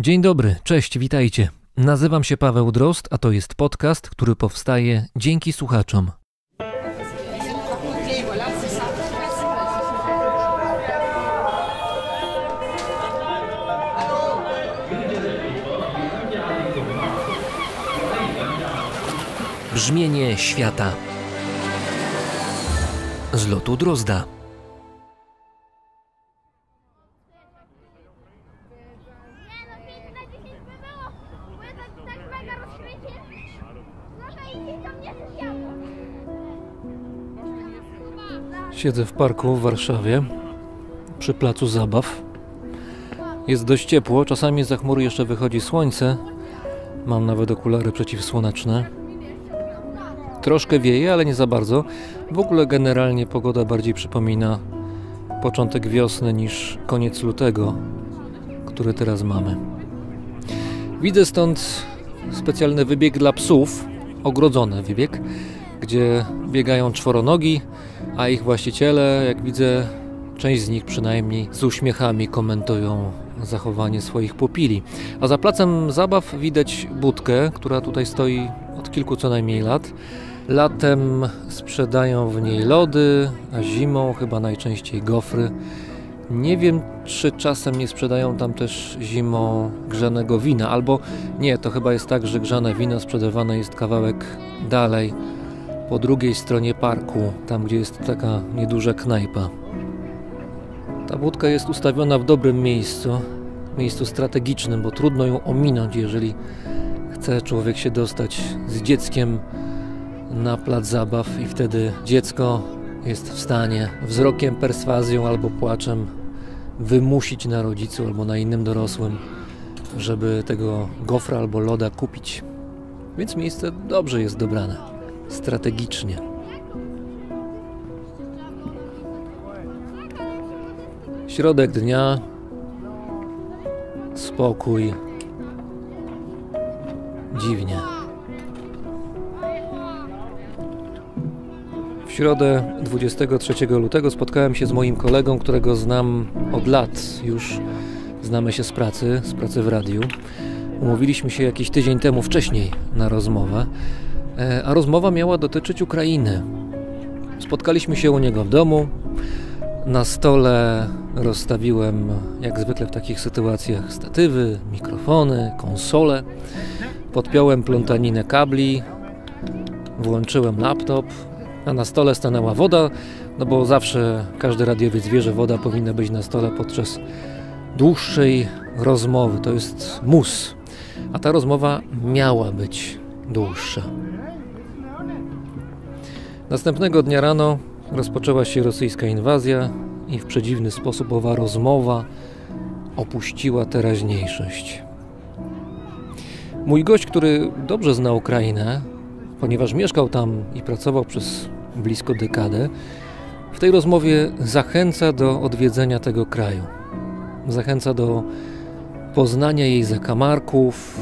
Dzień dobry, cześć, witajcie. Nazywam się Paweł Drozd, a to jest podcast, który powstaje dzięki słuchaczom. Brzmienie świata z lotu Drozda. Siedzę w parku w Warszawie przy placu zabaw. Jest dość ciepło, czasami za chmury jeszcze wychodzi słońce. Mam nawet okulary przeciwsłoneczne. Troszkę wieje, ale nie za bardzo. W ogóle generalnie pogoda bardziej przypomina początek wiosny niż koniec lutego, który teraz mamy. Widzę stąd specjalny wybieg dla psów, ogrodzony wybieg gdzie biegają czworonogi, a ich właściciele, jak widzę, część z nich przynajmniej z uśmiechami komentują zachowanie swoich pupili. A za placem zabaw widać budkę, która tutaj stoi od kilku co najmniej lat. Latem sprzedają w niej lody, a zimą chyba najczęściej gofry. Nie wiem, czy czasem nie sprzedają tam też zimą grzanego wina, albo nie, to chyba jest tak, że grzane wino sprzedawane jest kawałek dalej po drugiej stronie parku, tam gdzie jest taka nieduża knajpa. Ta budka jest ustawiona w dobrym miejscu, miejscu strategicznym, bo trudno ją ominąć, jeżeli chce człowiek się dostać z dzieckiem na plac zabaw i wtedy dziecko jest w stanie wzrokiem, perswazją albo płaczem wymusić na rodzicu albo na innym dorosłym, żeby tego gofra albo loda kupić. Więc miejsce dobrze jest dobrane strategicznie. Środek dnia, spokój, dziwnie. W środę 23 lutego spotkałem się z moim kolegą, którego znam od lat. Już znamy się z pracy, z pracy w radiu. Umówiliśmy się jakiś tydzień temu wcześniej na rozmowę. E, a rozmowa miała dotyczyć Ukrainy. Spotkaliśmy się u niego w domu. Na stole rozstawiłem, jak zwykle w takich sytuacjach, statywy, mikrofony, konsole. Podpiąłem plątaninę kabli, włączyłem laptop, a na stole stanęła woda, no bo zawsze każdy radiowiec wie, że woda powinna być na stole podczas dłuższej rozmowy. To jest mus. A ta rozmowa miała być dłuższa. Następnego dnia rano rozpoczęła się rosyjska inwazja i w przedziwny sposób owa rozmowa opuściła teraźniejszość. Mój gość, który dobrze zna Ukrainę, ponieważ mieszkał tam i pracował przez blisko dekadę, w tej rozmowie zachęca do odwiedzenia tego kraju. Zachęca do poznania jej zakamarków,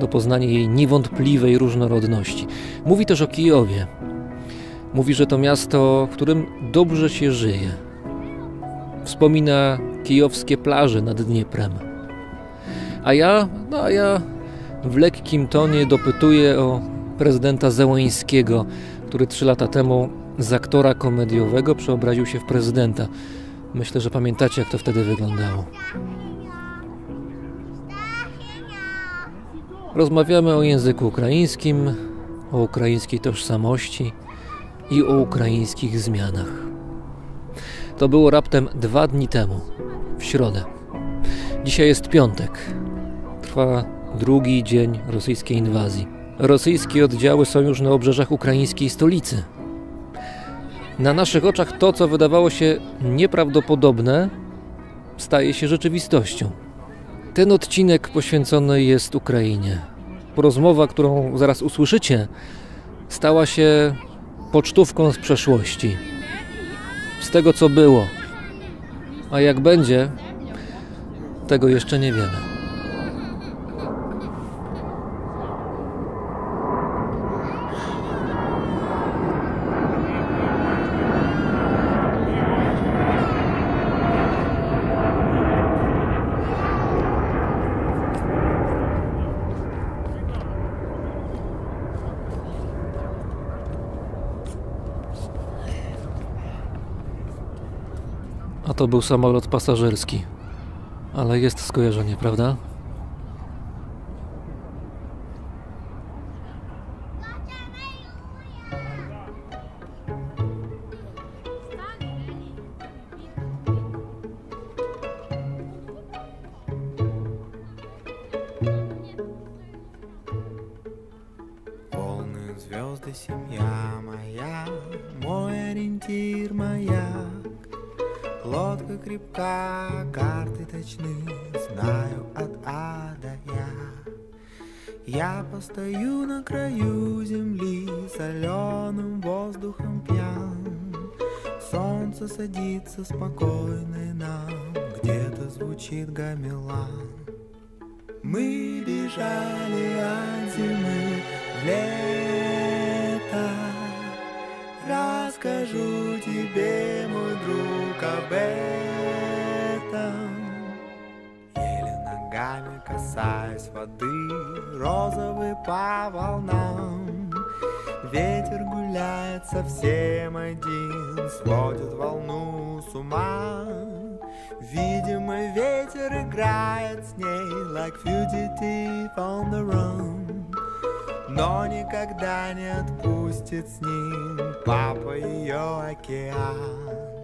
do poznania jej niewątpliwej różnorodności. Mówi też o Kijowie, Mówi, że to miasto, w którym dobrze się żyje. Wspomina kijowskie plaże nad Dnieprem. A ja, no a ja w lekkim tonie dopytuję o prezydenta Zełańskiego, który trzy lata temu z aktora komediowego przeobraził się w prezydenta. Myślę, że pamiętacie, jak to wtedy wyglądało. Rozmawiamy o języku ukraińskim, o ukraińskiej tożsamości, i o ukraińskich zmianach. To było raptem dwa dni temu, w środę. Dzisiaj jest piątek. Trwa drugi dzień rosyjskiej inwazji. Rosyjskie oddziały są już na obrzeżach ukraińskiej stolicy. Na naszych oczach to, co wydawało się nieprawdopodobne, staje się rzeczywistością. Ten odcinek poświęcony jest Ukrainie. Rozmowa, którą zaraz usłyszycie, stała się pocztówką z przeszłości. Z tego, co było. A jak będzie, tego jeszcze nie wiemy. to był samolot pasażerski. Ale jest skojarzenie, prawda? по волнам. Ветер гуляет совсем один, сводит волну с ума. Видимо, ветер играет с ней, like fugitive on the run. Но никогда не отпустит с ним папа ее океан.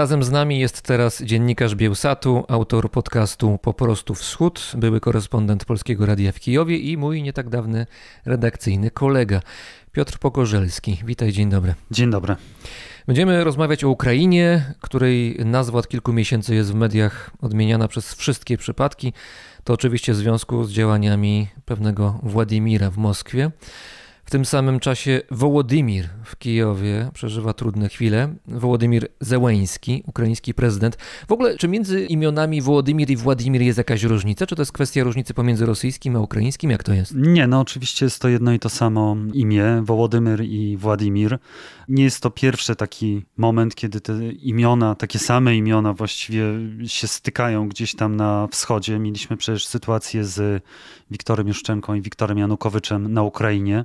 Razem z nami jest teraz dziennikarz Bielsatu, autor podcastu Po prostu Wschód, były korespondent Polskiego Radia w Kijowie i mój nie tak dawny redakcyjny kolega Piotr Pokorzelski. Witaj, dzień dobry. Dzień dobry. Będziemy rozmawiać o Ukrainie, której nazwa od kilku miesięcy jest w mediach odmieniana przez wszystkie przypadki. To oczywiście w związku z działaniami pewnego Władimira w Moskwie. W tym samym czasie Wołodymir w Kijowie przeżywa trudne chwile. Wołodymir Zełeński, ukraiński prezydent. W ogóle, czy między imionami Wołodymir i Władimir jest jakaś różnica? Czy to jest kwestia różnicy pomiędzy rosyjskim a ukraińskim? Jak to jest? Nie, no oczywiście jest to jedno i to samo imię, Wołodymir i Władimir nie jest to pierwszy taki moment, kiedy te imiona, takie same imiona właściwie się stykają gdzieś tam na wschodzie. Mieliśmy przecież sytuację z Wiktorem Juszczenką i Wiktorem Janukowyczem na Ukrainie.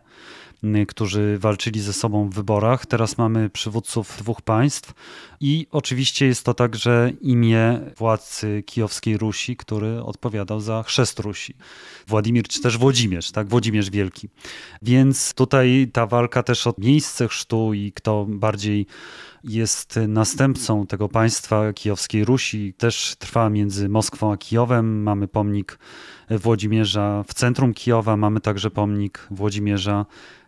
Y, którzy walczyli ze sobą w wyborach. Teraz mamy przywódców dwóch państw i oczywiście jest to także imię władcy kijowskiej Rusi, który odpowiadał za chrzest Rusi. Władimir czy też Włodzimierz, tak? Włodzimierz Wielki. Więc tutaj ta walka też o miejsce chrztu i kto bardziej jest następcą tego państwa kijowskiej Rusi. Też trwa między Moskwą a Kijowem. Mamy pomnik Włodzimierza w centrum Kijowa, mamy także pomnik Włodzimierza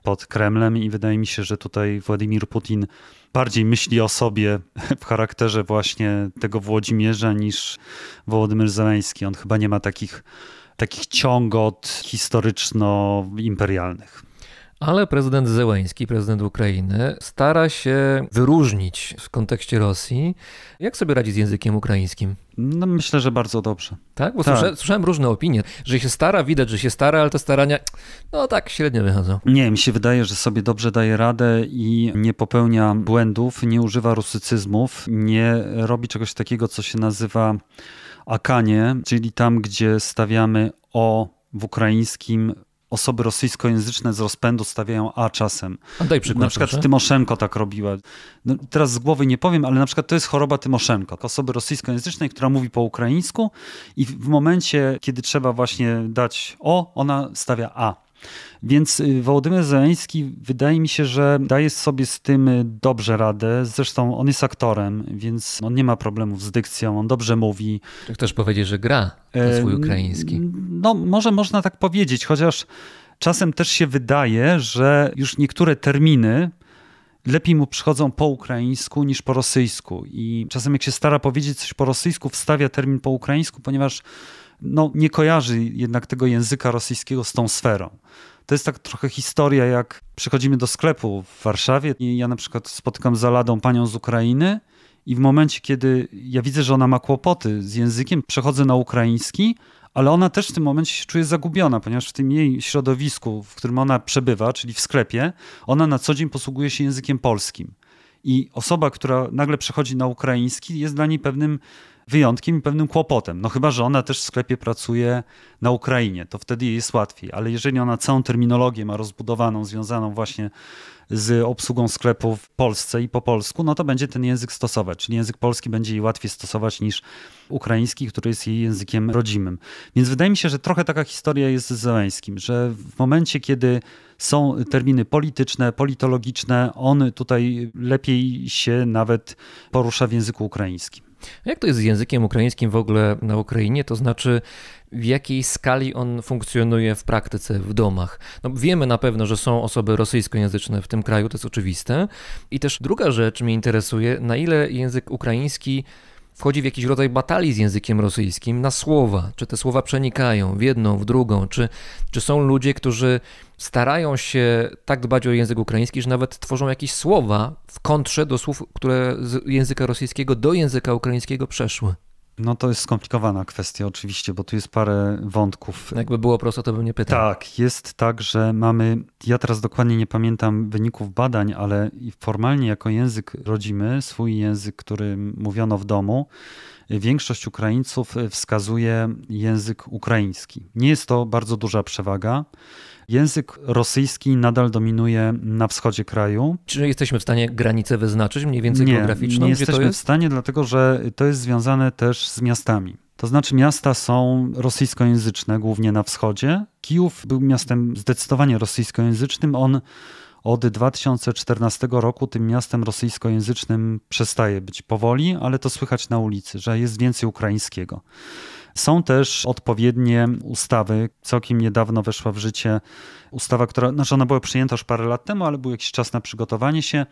pod Kremlem i wydaje mi się, że tutaj Władimir Putin bardziej myśli o sobie w charakterze właśnie tego Włodzimierza niż Wołodymyr Zeleński. On chyba nie ma takich takich ciągot historyczno-imperialnych. Ale prezydent Zełeński, prezydent Ukrainy, stara się wyróżnić w kontekście Rosji. Jak sobie radzi z językiem ukraińskim? No myślę, że bardzo dobrze. Tak? Bo tak. słyszałem, różne opinie, że się stara, widać, że się stara, ale te starania, no tak, średnio wychodzą. Nie, mi się wydaje, że sobie dobrze daje radę i nie popełnia błędów, nie używa rusycyzmów, nie robi czegoś takiego, co się nazywa akanie, czyli tam, gdzie stawiamy o w ukraińskim osoby rosyjskojęzyczne z rozpędu stawiają A czasem. A daj przykład, na przykład proszę. Tymoszenko tak robiła. No, teraz z głowy nie powiem, ale na przykład to jest choroba Tymoszenko, osoby rosyjskojęzycznej, która mówi po ukraińsku i w momencie, kiedy trzeba właśnie dać O, ona stawia A. Więc y, Wołodymyr Zeleński wydaje mi się, że daje sobie z tym y, dobrze radę. Zresztą on jest aktorem, więc on nie ma problemów z dykcją, on dobrze mówi. Ktoś powiedzie, że gra na y, swój ukraiński. No, może można tak powiedzieć, chociaż czasem też się wydaje, że już niektóre terminy lepiej mu przychodzą po ukraińsku niż po rosyjsku. I czasem jak się stara powiedzieć coś po rosyjsku, wstawia termin po ukraińsku, ponieważ no, nie kojarzy jednak tego języka rosyjskiego z tą sferą. To jest tak trochę historia, jak przychodzimy do sklepu w Warszawie i ja na przykład spotykam za ladą panią z Ukrainy i w momencie, kiedy ja widzę, że ona ma kłopoty z językiem, przechodzę na ukraiński, ale ona też w tym momencie się czuje zagubiona, ponieważ w tym jej środowisku, w którym ona przebywa, czyli w sklepie, ona na co dzień posługuje się językiem polskim. I osoba, która nagle przechodzi na ukraiński, jest dla niej pewnym wyjątkiem i pewnym kłopotem. No chyba, że ona też w sklepie pracuje na Ukrainie, to wtedy jej jest łatwiej, ale jeżeli ona całą terminologię ma rozbudowaną, związaną właśnie z obsługą sklepu w Polsce i po polsku, no to będzie ten język stosować. Czyli język polski będzie jej łatwiej stosować niż ukraiński, który jest jej językiem rodzimym. Więc wydaje mi się, że trochę taka historia jest z Zeleńskim, że w momencie, kiedy są terminy polityczne, politologiczne, on tutaj lepiej się nawet porusza w języku ukraińskim jak to jest z językiem ukraińskim w ogóle na Ukrainie? To znaczy, w jakiej skali on funkcjonuje w praktyce, w domach? No, wiemy na pewno, że są osoby rosyjskojęzyczne w tym kraju, to jest oczywiste. I też druga rzecz mnie interesuje, na ile język ukraiński wchodzi w jakiś rodzaj batalii z językiem rosyjskim na słowa. Czy te słowa przenikają w jedną, w drugą? Czy, czy są ludzie, którzy starają się tak dbać o język ukraiński, że nawet tworzą jakieś słowa w kontrze do słów, które z języka rosyjskiego do języka ukraińskiego przeszły? No to jest skomplikowana kwestia oczywiście, bo tu jest parę wątków. No jakby było prosto, to bym nie pytał. Tak, jest tak, że mamy, ja teraz dokładnie nie pamiętam wyników badań, ale formalnie jako język rodzimy, swój język, który mówiono w domu, większość Ukraińców wskazuje język ukraiński. Nie jest to bardzo duża przewaga. Język rosyjski nadal dominuje na wschodzie kraju. Czy jesteśmy w stanie granicę wyznaczyć mniej więcej nie, geograficzną? Nie jesteśmy jest? w stanie, dlatego że to jest związane też z miastami. To znaczy miasta są rosyjskojęzyczne, głównie na wschodzie. Kijów był miastem zdecydowanie rosyjskojęzycznym. On od 2014 roku tym miastem rosyjskojęzycznym przestaje być powoli, ale to słychać na ulicy, że jest więcej ukraińskiego. Są też odpowiednie ustawy. Całkiem niedawno weszła w życie ustawa, która, znaczy ona była przyjęta już parę lat temu, ale był jakiś czas na przygotowanie się,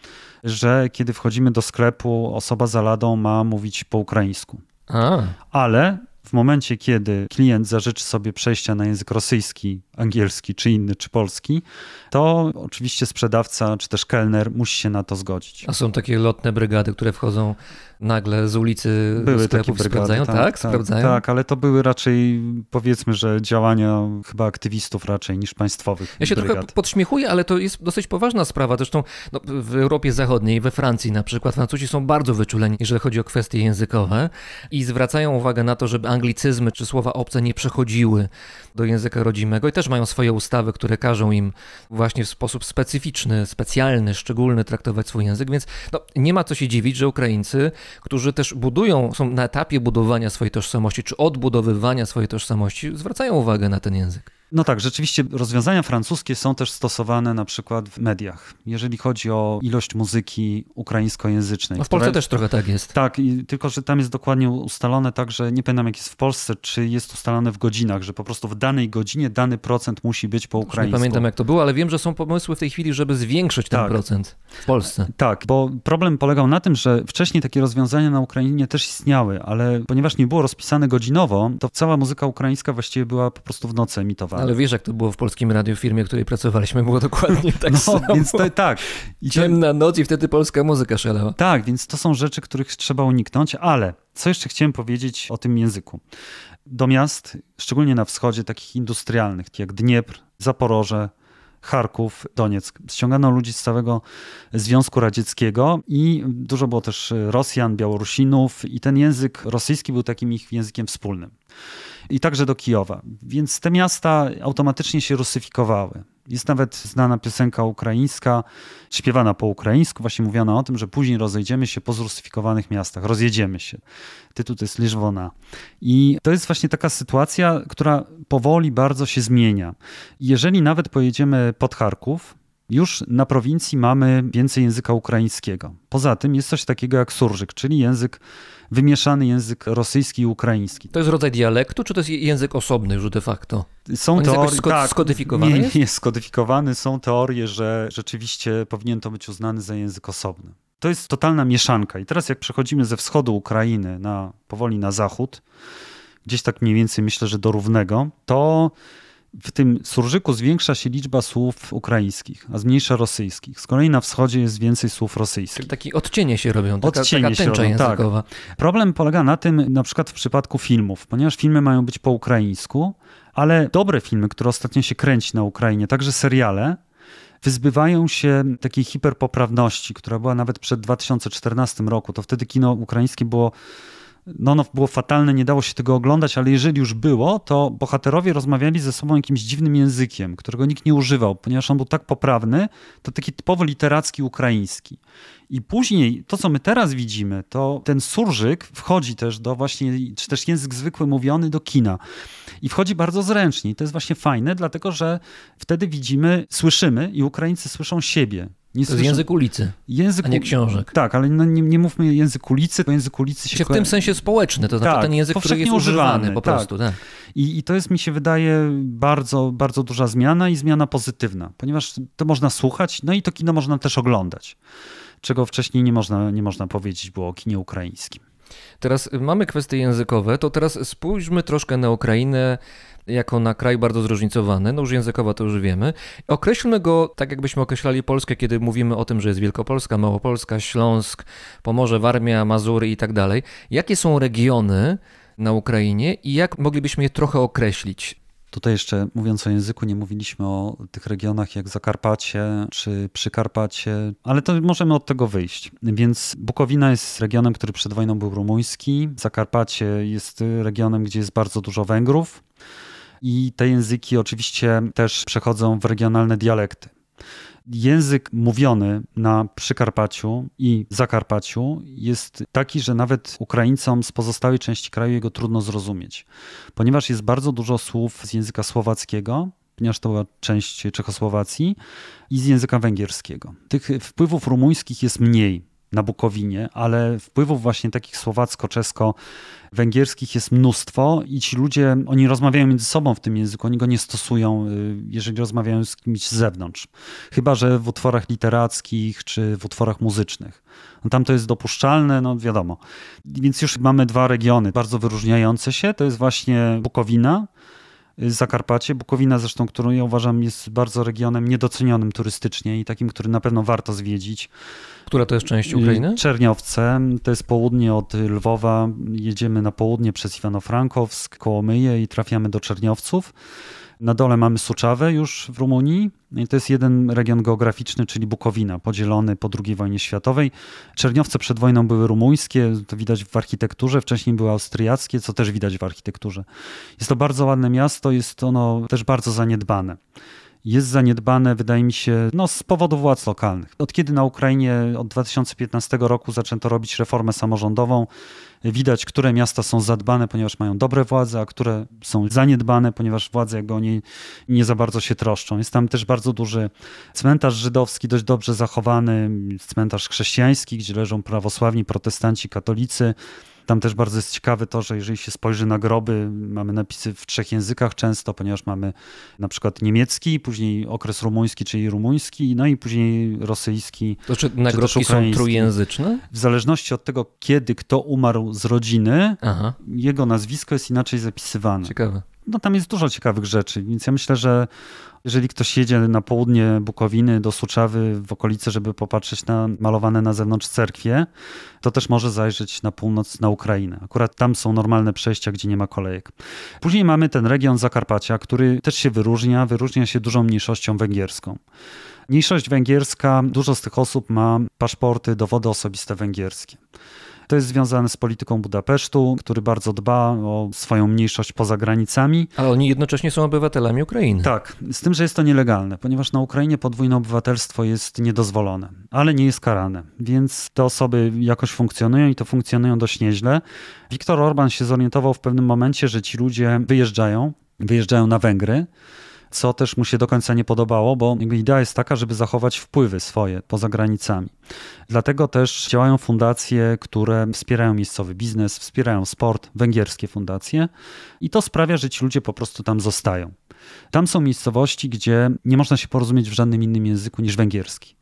że kiedy wchodzimy do sklepu, osoba za ladą ma mówić po ukraińsku. A. Ale w momencie, kiedy klient zażyczy sobie przejścia na język rosyjski, angielski, czy inny, czy polski, to oczywiście sprzedawca, czy też kelner musi się na to zgodzić. A są takie lotne brygady, które wchodzą nagle z ulicy były sklepów sprawdzają, tak, tak, tak, sprawdzają? Tak, ale to były raczej powiedzmy, że działania chyba aktywistów raczej niż państwowych Ja się brygad. trochę podśmiechuję, ale to jest dosyć poważna sprawa. Zresztą no, w Europie Zachodniej, we Francji na przykład, Francuzi są bardzo wyczuleni, jeżeli chodzi o kwestie językowe i zwracają uwagę na to, żeby anglicyzmy czy słowa obce nie przechodziły do języka rodzimego i też mają swoje ustawy, które każą im właśnie w sposób specyficzny, specjalny, szczególny traktować swój język, więc no, nie ma co się dziwić, że Ukraińcy, którzy też budują, są na etapie budowania swojej tożsamości czy odbudowywania swojej tożsamości, zwracają uwagę na ten język. No tak, rzeczywiście rozwiązania francuskie są też stosowane na przykład w mediach, jeżeli chodzi o ilość muzyki ukraińskojęzycznej. No w Polsce też trochę tak jest. Tak, i tylko że tam jest dokładnie ustalone tak, że nie pamiętam jak jest w Polsce, czy jest ustalone w godzinach, że po prostu w danej godzinie dany procent musi być po ukraińsku. Nie pamiętam jak to było, ale wiem, że są pomysły w tej chwili, żeby zwiększyć ten tak. procent w Polsce. E, tak, bo problem polegał na tym, że wcześniej takie rozwiązania na Ukrainie też istniały, ale ponieważ nie było rozpisane godzinowo, to cała muzyka ukraińska właściwie była po prostu w nocy emitowana. Ale wiesz, jak to było w polskim radiu, firmie, w której pracowaliśmy, było dokładnie tak no, samo. Więc to, tak. I Ciemna noc i wtedy polska muzyka szalała. Tak, więc to są rzeczy, których trzeba uniknąć, ale co jeszcze chciałem powiedzieć o tym języku? Do miast, szczególnie na wschodzie, takich industrialnych, jak Dniepr, Zaporoże, Charków, Donieck. Ściągano ludzi z całego Związku Radzieckiego i dużo było też Rosjan, Białorusinów i ten język rosyjski był takim ich językiem wspólnym. I także do Kijowa. Więc te miasta automatycznie się rusyfikowały. Jest nawet znana piosenka ukraińska, śpiewana po ukraińsku, właśnie mówiona o tym, że później rozejdziemy się po zrusyfikowanych miastach, rozjedziemy się. Tytuł to jest Liżwona. I to jest właśnie taka sytuacja, która powoli bardzo się zmienia. Jeżeli nawet pojedziemy pod Charków, już na prowincji mamy więcej języka ukraińskiego. Poza tym jest coś takiego jak surżyk, czyli język wymieszany język rosyjski i ukraiński. To jest rodzaj dialektu, czy to jest język osobny już de facto? Są teorie, sko tak, skodyfikowany? Nie, nie jest skodyfikowany. Są teorie, że rzeczywiście powinien to być uznany za język osobny. To jest totalna mieszanka. I teraz jak przechodzimy ze wschodu Ukrainy na, powoli na zachód, gdzieś tak mniej więcej myślę, że do równego, to w tym surżyku zwiększa się liczba słów ukraińskich, a zmniejsza rosyjskich. Z kolei na wschodzie jest więcej słów rosyjskich. Czyli takie odcienie się robią, taka, odcienie taka się robią, tak. językowa. Tak. Problem polega na tym, na przykład w przypadku filmów, ponieważ filmy mają być po ukraińsku, ale dobre filmy, które ostatnio się kręci na Ukrainie, także seriale, wyzbywają się takiej hiperpoprawności, która była nawet przed 2014 roku. To wtedy kino ukraińskie było no, no, było fatalne, nie dało się tego oglądać, ale jeżeli już było, to bohaterowie rozmawiali ze sobą jakimś dziwnym językiem, którego nikt nie używał, ponieważ on był tak poprawny, to taki typowo literacki ukraiński. I później to, co my teraz widzimy, to ten surżyk wchodzi też do właśnie, czy też język zwykły mówiony do kina. I wchodzi bardzo zręcznie. I to jest właśnie fajne, dlatego że wtedy widzimy, słyszymy i Ukraińcy słyszą siebie. Nie to jest język ulicy, język... a nie książek. Tak, ale no, nie, nie, mówmy język ulicy, bo język ulicy się... W tym sensie społeczny, to znaczy tak, ten język, który jest używany, po tak. prostu. Tak. I, I to jest, mi się wydaje, bardzo, bardzo duża zmiana i zmiana pozytywna, ponieważ to można słuchać, no i to kino można też oglądać, czego wcześniej nie można, nie można powiedzieć było o kinie ukraińskim. Teraz y, mamy kwestie językowe, to teraz spójrzmy troszkę na Ukrainę jako na kraj bardzo zróżnicowany, no już językowo to już wiemy. Określmy go tak, jakbyśmy określali Polskę, kiedy mówimy o tym, że jest Wielkopolska, Małopolska, Śląsk, Pomorze, Warmia, Mazury i tak dalej. Jakie są regiony na Ukrainie i jak moglibyśmy je trochę określić? Tutaj jeszcze mówiąc o języku, nie mówiliśmy o tych regionach jak Zakarpacie czy Przykarpacie, ale to możemy od tego wyjść. Więc Bukowina jest regionem, który przed wojną był rumuński, Zakarpacie jest regionem, gdzie jest bardzo dużo Węgrów i te języki oczywiście też przechodzą w regionalne dialekty. Język mówiony na Przykarpaciu i Zakarpaciu jest taki, że nawet Ukraińcom z pozostałej części kraju jego trudno zrozumieć, ponieważ jest bardzo dużo słów z języka słowackiego, ponieważ to była część Czechosłowacji, i z języka węgierskiego. Tych wpływów rumuńskich jest mniej na Bukowinie, ale wpływów właśnie takich słowacko-czesko-węgierskich jest mnóstwo i ci ludzie, oni rozmawiają między sobą w tym języku, oni go nie stosują, y, jeżeli rozmawiają z kimś z zewnątrz. Chyba, że w utworach literackich czy w utworach muzycznych. No, tam to jest dopuszczalne, no wiadomo. Więc już mamy dwa regiony bardzo wyróżniające się, to jest właśnie Bukowina, Y, Zakarpacie, Bukowina zresztą, którą ja uważam jest bardzo regionem niedocenionym turystycznie i takim, który na pewno warto zwiedzić. Która to jest część y, Ukrainy? Czerniowce, to jest południe od Lwowa, jedziemy na południe przez Iwano-Frankowsk, koło Myje i trafiamy do Czerniowców. Na dole mamy Suczawę już w Rumunii. I to jest jeden region geograficzny, czyli Bukowina, podzielony po II wojnie światowej. Czerniowce przed wojną były rumuńskie, to widać w architekturze, wcześniej były austriackie, co też widać w architekturze. Jest to bardzo ładne miasto, jest ono też bardzo zaniedbane jest zaniedbane, wydaje mi się, no, z powodu władz lokalnych. Od kiedy na Ukrainie od 2015 roku zaczęto robić reformę samorządową, widać, które miasta są zadbane, ponieważ mają dobre władze, a które są zaniedbane, ponieważ władze go nie, nie za bardzo się troszczą. Jest tam też bardzo duży cmentarz żydowski, dość dobrze zachowany, cmentarz chrześcijański, gdzie leżą prawosławni, protestanci, katolicy. Tam też bardzo jest ciekawe to, że jeżeli się spojrzy na groby, mamy napisy w trzech językach często, ponieważ mamy na przykład niemiecki, później okres rumuński, czyli rumuński, no i później rosyjski. To znaczy, czy nagrobki czy są trójjęzyczne? W zależności od tego, kiedy kto umarł z rodziny, Aha. jego nazwisko jest inaczej zapisywane. Ciekawe no tam jest dużo ciekawych rzeczy, więc ja myślę, że jeżeli ktoś jedzie na południe Bukowiny do Suczawy w okolicy, żeby popatrzeć na malowane na zewnątrz cerkwie, to też może zajrzeć na północ, na Ukrainę. Akurat tam są normalne przejścia, gdzie nie ma kolejek. Później mamy ten region Zakarpacia, który też się wyróżnia, wyróżnia się dużą mniejszością węgierską. Mniejszość węgierska, dużo z tych osób ma paszporty, dowody osobiste węgierskie. To jest związane z polityką Budapesztu, który bardzo dba o swoją mniejszość poza granicami. Ale oni jednocześnie są obywatelami Ukrainy. Tak, z tym, że jest to nielegalne, ponieważ na Ukrainie podwójne obywatelstwo jest niedozwolone, ale nie jest karane, więc te osoby jakoś funkcjonują i to funkcjonują dość nieźle. Viktor Orban się zorientował w pewnym momencie, że ci ludzie wyjeżdżają, wyjeżdżają na Węgry co też mu się do końca nie podobało, bo idea jest taka, żeby zachować wpływy swoje poza granicami. Dlatego też działają fundacje, które wspierają miejscowy biznes, wspierają sport, węgierskie fundacje i to sprawia, że ci ludzie po prostu tam zostają. Tam są miejscowości, gdzie nie można się porozumieć w żadnym innym języku niż węgierski.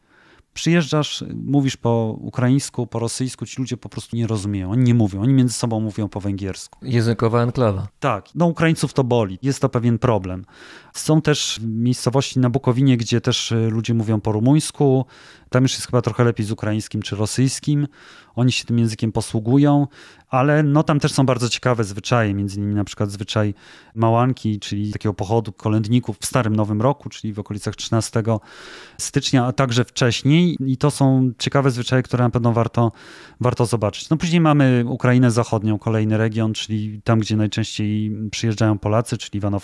Przyjeżdżasz, mówisz po ukraińsku, po rosyjsku, ci ludzie po prostu nie rozumieją, oni nie mówią, oni między sobą mówią po węgiersku. Językowa enklawa. Tak, no Ukraińców to boli, jest to pewien problem. Są też miejscowości na Bukowinie, gdzie też e, ludzie mówią po rumuńsku. Tam już jest chyba trochę lepiej z ukraińskim czy rosyjskim. Oni się tym językiem posługują, ale no tam też są bardzo ciekawe zwyczaje, między innymi na przykład zwyczaj małanki, czyli takiego pochodu kolędników w Starym Nowym Roku, czyli w okolicach 13 stycznia, a także wcześniej. I to są ciekawe zwyczaje, które na pewno warto, warto zobaczyć. No później mamy Ukrainę Zachodnią, kolejny region, czyli tam, gdzie najczęściej przyjeżdżają Polacy, czyli iwano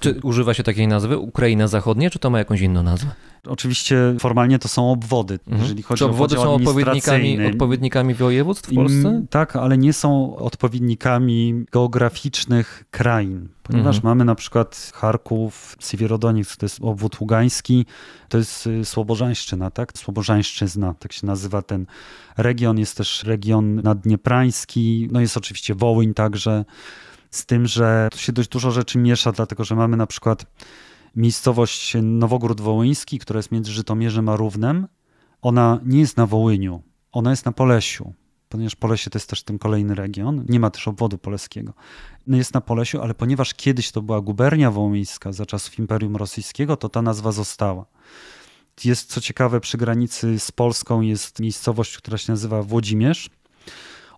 Czy używa się takiej nazwy? Ukraina Zachodnia, czy to ma jakąś inną nazwę? Oczywiście formalnie to są obwody, mhm. jeżeli chodzi czy obwody o są odpowiednikami, odpowiednikami województw w Polsce? Im, tak, ale nie są odpowiednikami geograficznych krain, ponieważ mhm. mamy na przykład Charków, Siewierodoniec, to jest obwód ługański, to jest y, Słobożańszczyna, tak? Słobożańszczyzna, tak się nazywa ten region, jest też region naddnieprański, no jest oczywiście Wołyń także, z tym, że tu się dość dużo rzeczy miesza, dlatego że mamy na przykład miejscowość Nowogród Wołyński, która jest między Żytomierzem a Równem. Ona nie jest na Wołyniu, ona jest na Polesiu, ponieważ Polesie to jest też ten kolejny region. Nie ma też obwodu poleskiego. No, jest na Polesiu, ale ponieważ kiedyś to była gubernia wołyńska za czasów Imperium Rosyjskiego, to ta nazwa została. Jest co ciekawe, przy granicy z Polską jest miejscowość, która się nazywa Włodzimierz.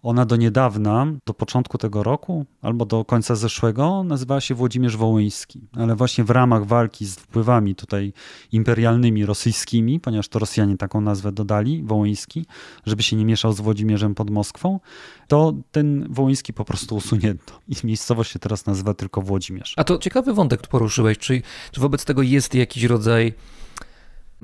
Ona do niedawna, do początku tego roku albo do końca zeszłego, nazywała się Włodzimierz Wołyński, ale właśnie w ramach walki z wpływami tutaj imperialnymi rosyjskimi, ponieważ to Rosjanie taką nazwę dodali, Wołyński, żeby się nie mieszał z Włodzimierzem pod Moskwą, to ten Wołyński po prostu usunięto i miejscowość się teraz nazywa tylko Włodzimierz. A to ciekawy wątek poruszyłeś, czy, czy wobec tego jest jakiś rodzaj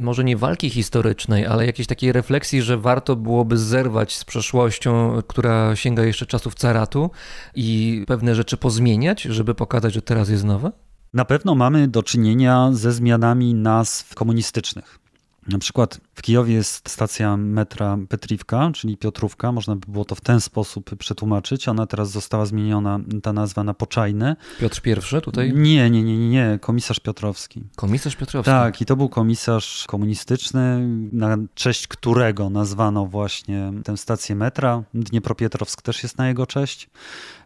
może nie walki historycznej, ale jakiejś takiej refleksji, że warto byłoby zerwać z przeszłością, która sięga jeszcze czasów caratu i pewne rzeczy pozmieniać, żeby pokazać, że teraz jest nowe? Na pewno mamy do czynienia ze zmianami nazw komunistycznych. Na przykład w Kijowie jest stacja metra Petriwka, czyli Piotrówka, można by było to w ten sposób przetłumaczyć. Ona teraz została zmieniona, ta nazwa, na Poczajne. Piotr I tutaj? Nie, nie, nie, nie, nie. komisarz Piotrowski. Komisarz Piotrowski? Tak, i to był komisarz komunistyczny, na cześć którego nazwano właśnie tę stację metra. Dniepropietrowsk też jest na jego cześć.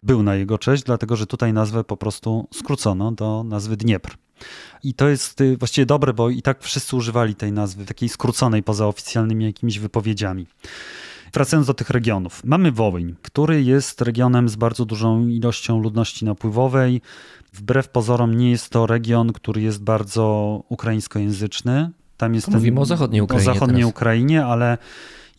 Był na jego cześć, dlatego że tutaj nazwę po prostu skrócono do nazwy Dniepr. I to jest y, właściwie dobre, bo i tak wszyscy używali tej nazwy, takiej skróconej poza oficjalnymi jakimiś wypowiedziami. Wracając do tych regionów. Mamy Wołyń, który jest regionem z bardzo dużą ilością ludności napływowej. Wbrew pozorom nie jest to region, który jest bardzo ukraińskojęzyczny. Tam jest to ten, mówimy o zachodniej Ukrainie. O zachodniej teraz. Ukrainie, ale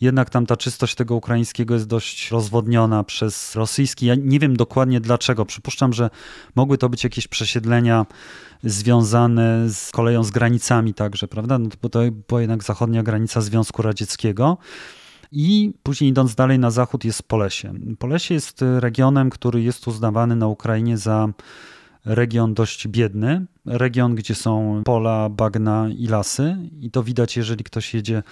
jednak tam ta czystość tego ukraińskiego jest dość rozwodniona przez rosyjski. Ja nie wiem dokładnie dlaczego. Przypuszczam, że mogły to być jakieś przesiedlenia związane z koleją, z granicami także, prawda? No, bo to była jednak zachodnia granica Związku Radzieckiego. I później idąc dalej na zachód jest Polesie. Polesie jest regionem, który jest uznawany na Ukrainie za region dość biedny, region, gdzie są pola, bagna i lasy. I to widać, jeżeli ktoś jedzie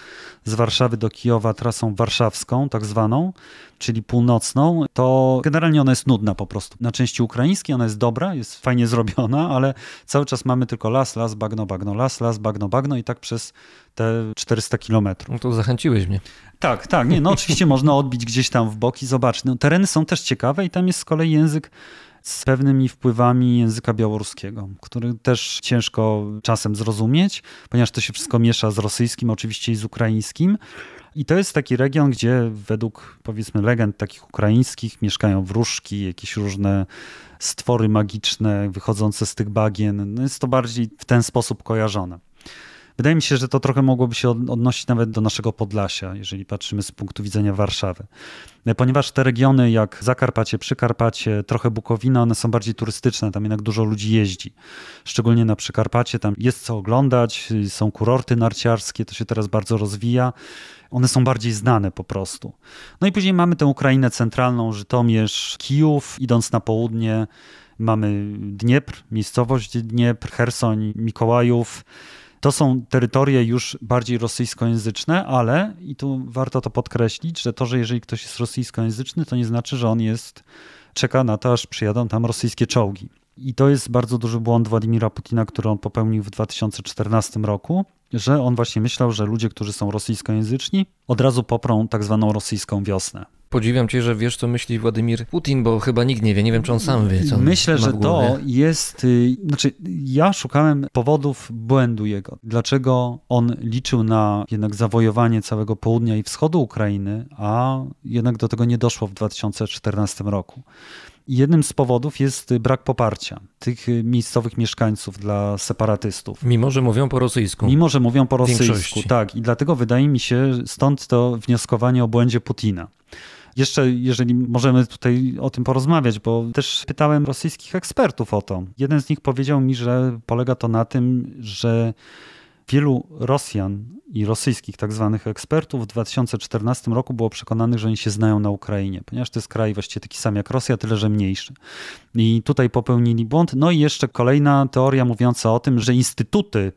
z Warszawy do Kijowa trasą warszawską, tak zwaną, czyli północną, to generalnie ona jest nudna po prostu. Na części ukraińskiej ona jest dobra, jest fajnie zrobiona, ale cały czas mamy tylko las, las, bagno, bagno, las, las, bagno, bagno i tak przez te 400 kilometrów. No to zachęciłeś mnie. Tak, tak. Nie, no oczywiście można odbić gdzieś tam w boki, zobaczyć. No, tereny są też ciekawe i tam jest z kolei język z pewnymi wpływami języka białoruskiego, który też ciężko czasem zrozumieć, ponieważ to się wszystko miesza z rosyjskim, oczywiście i z ukraińskim. I to jest taki region, gdzie według powiedzmy legend takich ukraińskich mieszkają wróżki, jakieś różne stwory magiczne wychodzące z tych bagien. No jest to bardziej w ten sposób kojarzone. Wydaje mi się, że to trochę mogłoby się odnosić nawet do naszego Podlasia, jeżeli patrzymy z punktu widzenia Warszawy. E, ponieważ te regiony jak Zakarpacie, Przykarpacie, trochę Bukowina, one są bardziej turystyczne, tam jednak dużo ludzi jeździ. Szczególnie na Przykarpacie, tam jest co oglądać, y, są kurorty narciarskie, to się teraz bardzo rozwija. One są bardziej znane po prostu. No i później mamy tę Ukrainę centralną, Żytomierz, Kijów, idąc na południe mamy Dniepr, miejscowość Dniepr, Hersoń, Mikołajów, to są terytorie już bardziej rosyjskojęzyczne, ale i tu warto to podkreślić, że to, że jeżeli ktoś jest rosyjskojęzyczny, to nie znaczy, że on jest, czeka na to, aż przyjadą tam rosyjskie czołgi. I to jest bardzo duży błąd Władimira Putina, który on popełnił w 2014 roku, że on właśnie myślał, że ludzie, którzy są rosyjskojęzyczni, od razu poprą tak zwaną rosyjską wiosnę podziwiam cię, że wiesz, co myśli Władimir Putin, bo chyba nikt nie wie. Nie wiem, czy on sam wie, co Myślę, że to jest. Y, znaczy, ja szukałem powodów błędu jego. Dlaczego on liczył na jednak zawojowanie całego południa i wschodu Ukrainy, a jednak do tego nie doszło w 2014 roku. Jednym z powodów jest brak poparcia tych miejscowych mieszkańców dla separatystów. Mimo, że mówią po rosyjsku. Mimo, że mówią po rosyjsku, Większości. tak. I dlatego wydaje mi się, stąd to wnioskowanie o błędzie Putina. Jeszcze, jeżeli możemy tutaj o tym porozmawiać, bo też pytałem rosyjskich ekspertów o to. Jeden z nich powiedział mi, że polega to na tym, że wielu Rosjan i rosyjskich tak zwanych ekspertów w 2014 roku było przekonanych, że oni się znają na Ukrainie, ponieważ to jest kraj właściwie taki sam jak Rosja, tyle że mniejszy. I tutaj popełnili błąd. No i jeszcze kolejna teoria mówiąca o tym, że instytuty,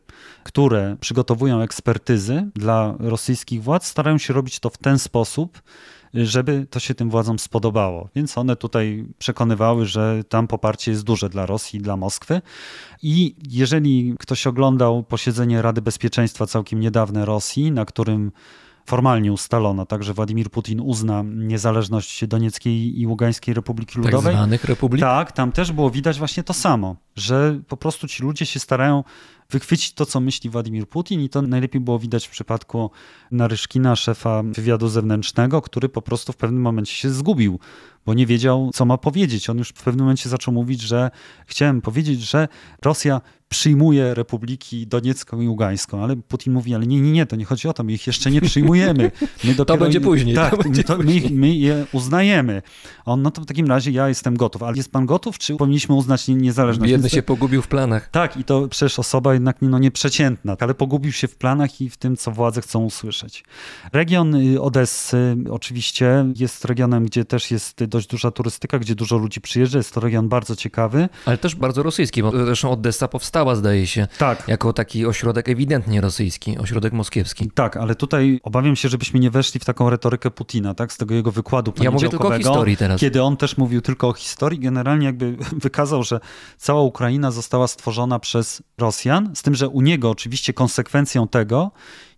które przygotowują ekspertyzy dla rosyjskich władz, starają się robić to w ten sposób, żeby to się tym władzom spodobało. Więc one tutaj przekonywały, że tam poparcie jest duże dla Rosji, dla Moskwy. I jeżeli ktoś oglądał posiedzenie Rady Bezpieczeństwa całkiem niedawne Rosji, na którym formalnie ustalono, także że Władimir Putin uzna niezależność Donieckiej i Ługańskiej Republiki tak Ludowej. Tak zwanych republik? Tak, tam też było widać właśnie to samo, że po prostu ci ludzie się starają wychwycić to, co myśli Władimir Putin i to najlepiej było widać w przypadku Naryszkina, szefa wywiadu zewnętrznego, który po prostu w pewnym momencie się zgubił, bo nie wiedział, co ma powiedzieć. On już w pewnym momencie zaczął mówić, że chciałem powiedzieć, że Rosja przyjmuje republiki Doniecką i Ługańską, ale Putin mówi, ale nie, nie, nie, to nie chodzi o to, my ich jeszcze nie przyjmujemy. My dopiero, to będzie później. Tak, to będzie to, później. My, my, je uznajemy. On, no to w takim razie ja jestem gotów, ale jest pan gotów, czy powinniśmy uznać niezależność? Jeden się pogubił w planach. Tak, i to przecież osoba jednak no, no, nieprzeciętna, ale pogubił się w planach i w tym, co władze chcą usłyszeć. Region y, Odessy oczywiście jest regionem, gdzie też jest dość duża turystyka, gdzie dużo ludzi przyjeżdża, jest to region bardzo ciekawy. Ale też bardzo rosyjski, bo zresztą Odessa powstała powstała, zdaje się, tak. jako taki ośrodek ewidentnie rosyjski, ośrodek moskiewski. Tak, ale tutaj obawiam się, żebyśmy nie weszli w taką retorykę Putina, tak, z tego jego wykładu Ja mówię tylko o historii teraz. Kiedy on też mówił tylko o historii, generalnie jakby wykazał, że cała Ukraina została stworzona przez Rosjan, z tym, że u niego oczywiście konsekwencją tego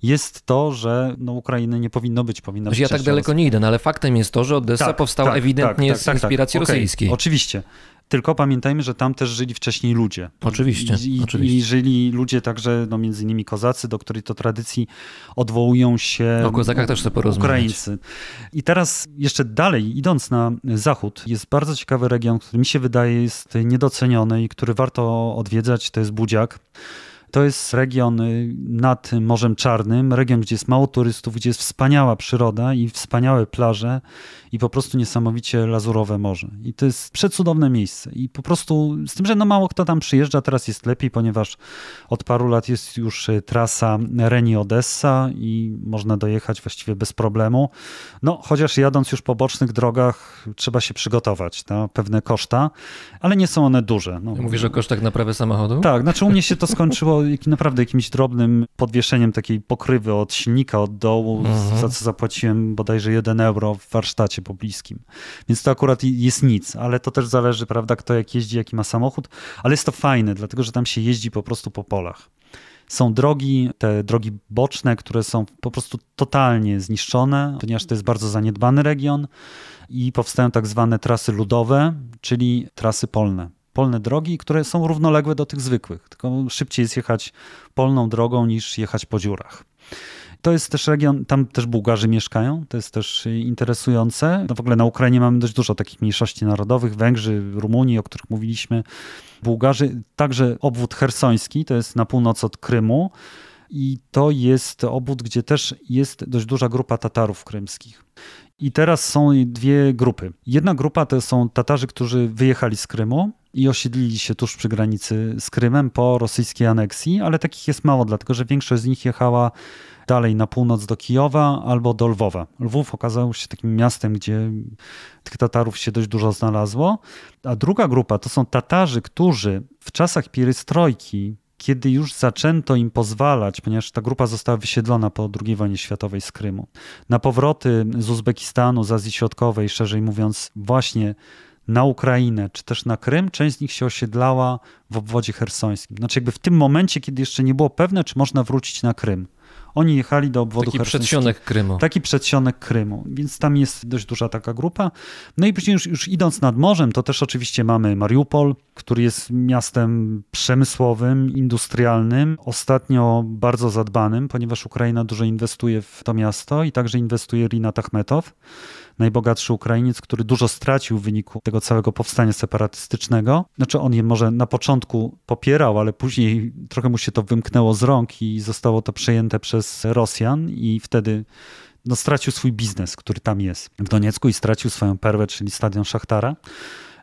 jest to, że no, Ukrainy nie powinno być, powinna znaczy, być. Ja tak daleko Rosji. nie idę, no, ale faktem jest to, że Odessa tak, powstała tak, ewidentnie tak, z tak, tak, tak, inspiracji rosyjskiej. Oczywiście. Tylko pamiętajmy, że tam też żyli wcześniej ludzie. Oczywiście. I, oczywiście. i żyli ludzie także, no między innymi kozacy, do której to tradycji odwołują się o kozakach też sobie porozmawiać. Ukraińcy. I teraz jeszcze dalej, idąc na zachód, jest bardzo ciekawy region, który mi się wydaje jest niedoceniony i który warto odwiedzać, to jest Budziak. To jest region y, nad Morzem Czarnym, region, gdzie jest mało turystów, gdzie jest wspaniała przyroda i wspaniałe plaże i po prostu niesamowicie lazurowe morze. I to jest przecudowne miejsce. I po prostu z tym, że no mało kto tam przyjeżdża, teraz jest lepiej, ponieważ od paru lat jest już y, trasa Reni-Odessa i można dojechać właściwie bez problemu. No, chociaż jadąc już po bocznych drogach trzeba się przygotować na pewne koszta, ale nie są one duże. No. Mówisz o kosztach naprawy samochodu? Tak, znaczy u mnie się to skończyło naprawdę jakimś drobnym podwieszeniem takiej pokrywy od silnika, od dołu, mhm. za co zapłaciłem bodajże 1 euro w warsztacie pobliskim. Więc to akurat jest nic, ale to też zależy, prawda, kto jak jeździ, jaki ma samochód, ale jest to fajne, dlatego że tam się jeździ po prostu po polach są drogi, te drogi boczne, które są po prostu totalnie zniszczone, ponieważ to jest bardzo zaniedbany region i powstają tak zwane trasy ludowe, czyli trasy polne polne drogi, które są równoległe do tych zwykłych, tylko szybciej jest jechać polną drogą niż jechać po dziurach. To jest też region, tam też Bułgarzy mieszkają, to jest też interesujące. No w ogóle na Ukrainie mamy dość dużo takich mniejszości narodowych, Węgrzy, Rumunii, o których mówiliśmy, Bułgarzy. Także obwód hersoński, to jest na północ od Krymu i to jest obwód, gdzie też jest dość duża grupa Tatarów krymskich. I teraz są dwie grupy. Jedna grupa to są Tatarzy, którzy wyjechali z Krymu, i osiedlili się tuż przy granicy z Krymem po rosyjskiej aneksji, ale takich jest mało, dlatego że większość z nich jechała dalej na północ do Kijowa albo do Lwowa. Lwów okazał się takim miastem, gdzie tych Tatarów się dość dużo znalazło. A druga grupa to są Tatarzy, którzy w czasach pierystrojki kiedy już zaczęto im pozwalać, ponieważ ta grupa została wysiedlona po II wojnie światowej z Krymu, na powroty z Uzbekistanu, z Azji Środkowej, szerzej mówiąc, właśnie na Ukrainę czy też na Krym, część z nich się osiedlała w obwodzie hersońskim. Znaczy jakby w tym momencie, kiedy jeszcze nie było pewne, czy można wrócić na Krym. Oni jechali do obwodu Taki przedsionek Krymu. Taki przedsionek Krymu, więc tam jest dość duża taka grupa. No i później już, już idąc nad morzem, to też oczywiście mamy Mariupol, który jest miastem przemysłowym, industrialnym, ostatnio bardzo zadbanym, ponieważ Ukraina dużo inwestuje w to miasto i także inwestuje Rinat Achmetow najbogatszy Ukrainiec, który dużo stracił w wyniku tego całego powstania separatystycznego. Znaczy on je może na początku popierał, ale później trochę mu się to wymknęło z rąk i zostało to przejęte przez Rosjan i wtedy no, stracił swój biznes, który tam jest w Doniecku i stracił swoją perłę, czyli stadion Szachtara.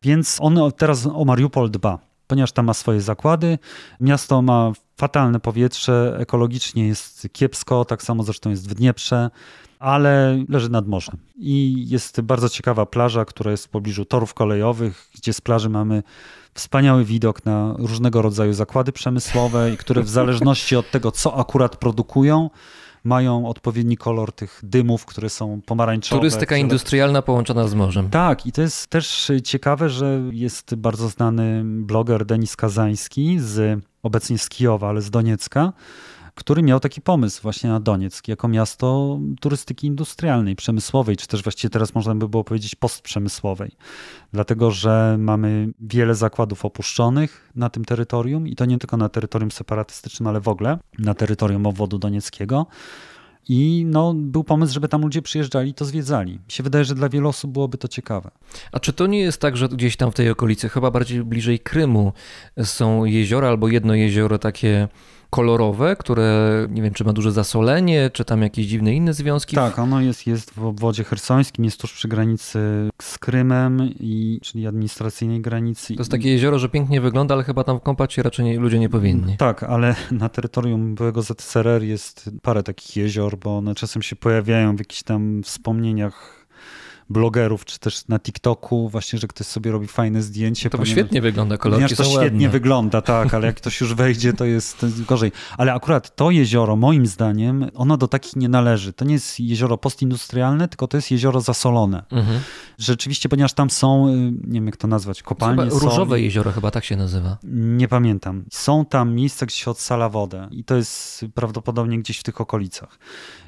Więc on teraz o Mariupol dba, ponieważ tam ma swoje zakłady. Miasto ma fatalne powietrze, ekologicznie jest kiepsko, tak samo zresztą jest w Dnieprze ale leży nad morzem. I jest bardzo ciekawa plaża, która jest w pobliżu torów kolejowych, gdzie z plaży mamy wspaniały widok na różnego rodzaju zakłady przemysłowe, które w zależności od tego, co akurat produkują, mają odpowiedni kolor tych dymów, które są pomarańczowe. Turystyka industrialna połączona z morzem. Tak, i to jest też ciekawe, że jest bardzo znany bloger Denis Kazański z obecnie z Kijowa, ale z Doniecka, który miał taki pomysł właśnie na Donieck jako miasto turystyki industrialnej, przemysłowej, czy też właściwie teraz można by było powiedzieć postprzemysłowej. Dlatego, że mamy wiele zakładów opuszczonych na tym terytorium i to nie tylko na terytorium separatystycznym, ale w ogóle na terytorium obwodu donieckiego. I no, był pomysł, żeby tam ludzie przyjeżdżali i to zwiedzali. Mi się wydaje, że dla wielu osób byłoby to ciekawe. A czy to nie jest tak, że gdzieś tam w tej okolicy, chyba bardziej bliżej Krymu, są jeziora albo jedno jezioro takie kolorowe, które nie wiem, czy ma duże zasolenie, czy tam jakieś dziwne inne związki. Tak, ono jest, jest w obwodzie hersońskim, jest tuż przy granicy z Krymem, i, czyli administracyjnej granicy. To jest takie jezioro, że pięknie wygląda, ale chyba tam kąpać się raczej nie, ludzie nie powinni. Tak, ale na terytorium byłego ZSRR jest parę takich jezior, bo one czasem się pojawiają w jakichś tam wspomnieniach blogerów, czy też na TikToku, właśnie, że ktoś sobie robi fajne zdjęcie. To ponieważ, świetnie wygląda, kolorki to świetnie ładne. wygląda, tak, ale jak ktoś już wejdzie, to jest, gorzej. Ale akurat to jezioro, moim zdaniem, ono do takich nie należy. To nie jest jezioro postindustrialne, tylko to jest jezioro zasolone. Mhm. Rzeczywiście, ponieważ tam są, y, nie wiem jak to nazwać, kopalnie. Chyba różowe są, jezioro chyba tak się nazywa. Nie pamiętam. Są tam miejsca, gdzie się odsala wodę i to jest prawdopodobnie gdzieś w tych okolicach.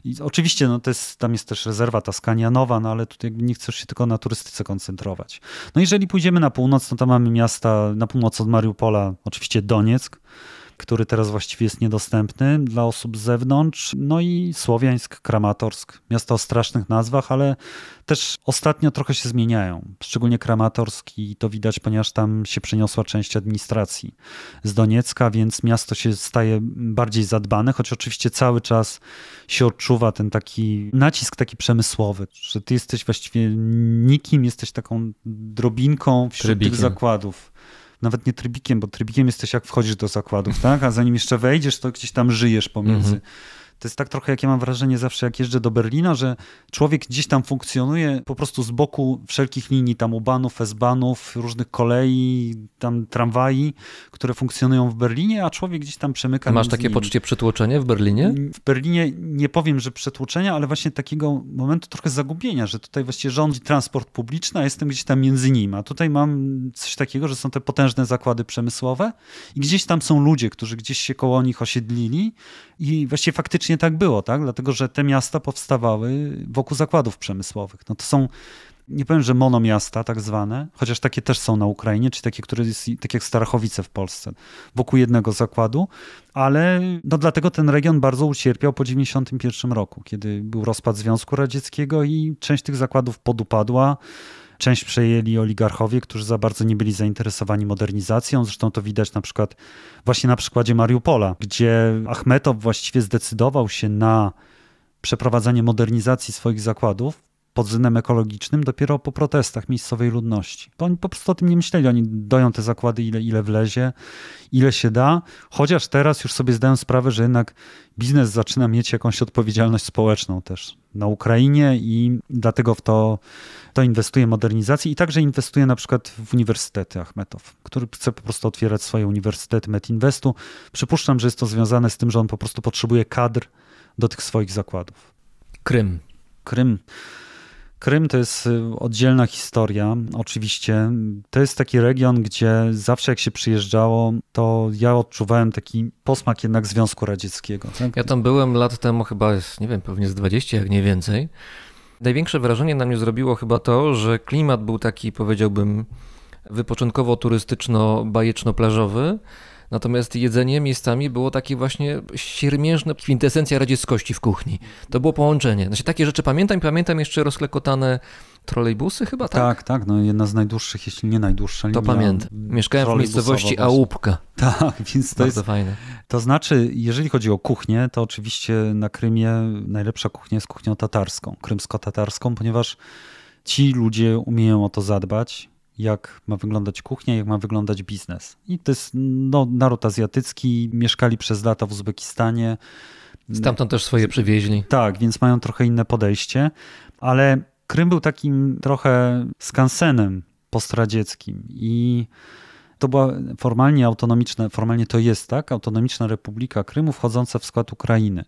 I oczywiście no, to jest, tam jest też rezerwa skanianowa, no ale tutaj nie chcesz się tylko na turystyce koncentrować. No jeżeli pójdziemy na północ, no to mamy miasta na północ od Mariupola, oczywiście Donieck, który teraz właściwie jest niedostępny dla osób z zewnątrz. No i Słowiańsk, Kramatorsk, miasto o strasznych nazwach, ale też ostatnio trochę się zmieniają, szczególnie Kramatorsk i to widać, ponieważ tam się przeniosła część administracji z Doniecka, więc miasto się staje bardziej zadbane, choć oczywiście cały czas się odczuwa ten taki nacisk taki przemysłowy, że ty jesteś właściwie nikim, jesteś taką drobinką wśród Trybikiem. tych zakładów nawet nie trybikiem, bo trybikiem jesteś jak wchodzisz do zakładów, tak? A zanim jeszcze wejdziesz, to gdzieś tam żyjesz pomiędzy. Mm -hmm. To jest tak trochę, jak ja mam wrażenie zawsze, jak jeżdżę do Berlina, że człowiek gdzieś tam funkcjonuje po prostu z boku wszelkich linii, tam U-banów, S-banów, różnych kolei, tam tramwaji, które funkcjonują w Berlinie, a człowiek gdzieś tam przemyka. Masz takie nimi. poczucie przetłoczenia w Berlinie? Mm, w Berlinie nie powiem, że przetłoczenia, ale właśnie takiego momentu trochę zagubienia, że tutaj właściwie rządzi transport publiczny, a jestem gdzieś tam między nimi, A tutaj mam coś takiego, że są te potężne zakłady przemysłowe i gdzieś tam są ludzie, którzy gdzieś się koło nich osiedlili i właściwie faktycznie faktycznie tak było, tak? dlatego że te miasta powstawały wokół zakładów przemysłowych. No to są, nie powiem, że monomiasta tak zwane, chociaż takie też są na Ukrainie, czy takie, które jest, tak jak Starachowice w Polsce, wokół jednego zakładu, ale no dlatego ten region bardzo ucierpiał po 91 roku, kiedy był rozpad Związku Radzieckiego i część tych zakładów podupadła, Część przejęli oligarchowie, którzy za bardzo nie byli zainteresowani modernizacją. Zresztą to widać na przykład właśnie na przykładzie Mariupola, gdzie Achmetow właściwie zdecydował się na przeprowadzanie modernizacji swoich zakładów pod względem ekologicznym dopiero po protestach miejscowej ludności. Bo oni po prostu o tym nie myśleli. Oni doją te zakłady ile, ile wlezie, ile się da. Chociaż teraz już sobie zdają sprawę, że jednak biznes zaczyna mieć jakąś odpowiedzialność społeczną też na Ukrainie i dlatego w to to inwestuje w modernizację i także inwestuje na przykład w uniwersytety Achmetow, który chce po prostu otwierać swoje uniwersytety Metinvestu Przypuszczam, że jest to związane z tym, że on po prostu potrzebuje kadr do tych swoich zakładów. Krym. Krym. Krym to jest y, oddzielna historia, oczywiście. To jest taki region, gdzie zawsze jak się przyjeżdżało, to ja odczuwałem taki posmak jednak Związku Radzieckiego. Tak? Ja tam byłem lat temu chyba, nie wiem, pewnie z 20, jak nie więcej. Największe wrażenie na mnie zrobiło chyba to, że klimat był taki, powiedziałbym, wypoczynkowo-turystyczno-bajeczno-plażowy. Natomiast jedzenie miejscami było takie właśnie siermiężne, kwintesencja radzieckości w kuchni. To było połączenie. Znaczy, takie rzeczy pamiętam. Pamiętam jeszcze rozklekotane trolejbusy chyba, tak? Tak, tak, no jedna z najdłuższych, jeśli nie najdłuższa linia. To pamiętam. Mieszkałem w miejscowości ałupka Tak, więc to Bardzo jest... fajne. To znaczy, jeżeli chodzi o kuchnię, to oczywiście na Krymie najlepsza kuchnia jest kuchnią tatarską, krymsko-tatarską, ponieważ ci ludzie umieją o to zadbać, jak ma wyglądać kuchnia, jak ma wyglądać biznes. I to jest no, naród azjatycki, mieszkali przez lata w Uzbekistanie. Stamtąd też swoje przywieźli. Tak, więc mają trochę inne podejście, ale Krym był takim trochę skansenem postradzieckim i to była formalnie autonomiczna, formalnie to jest tak, autonomiczna Republika Krymu wchodząca w skład Ukrainy.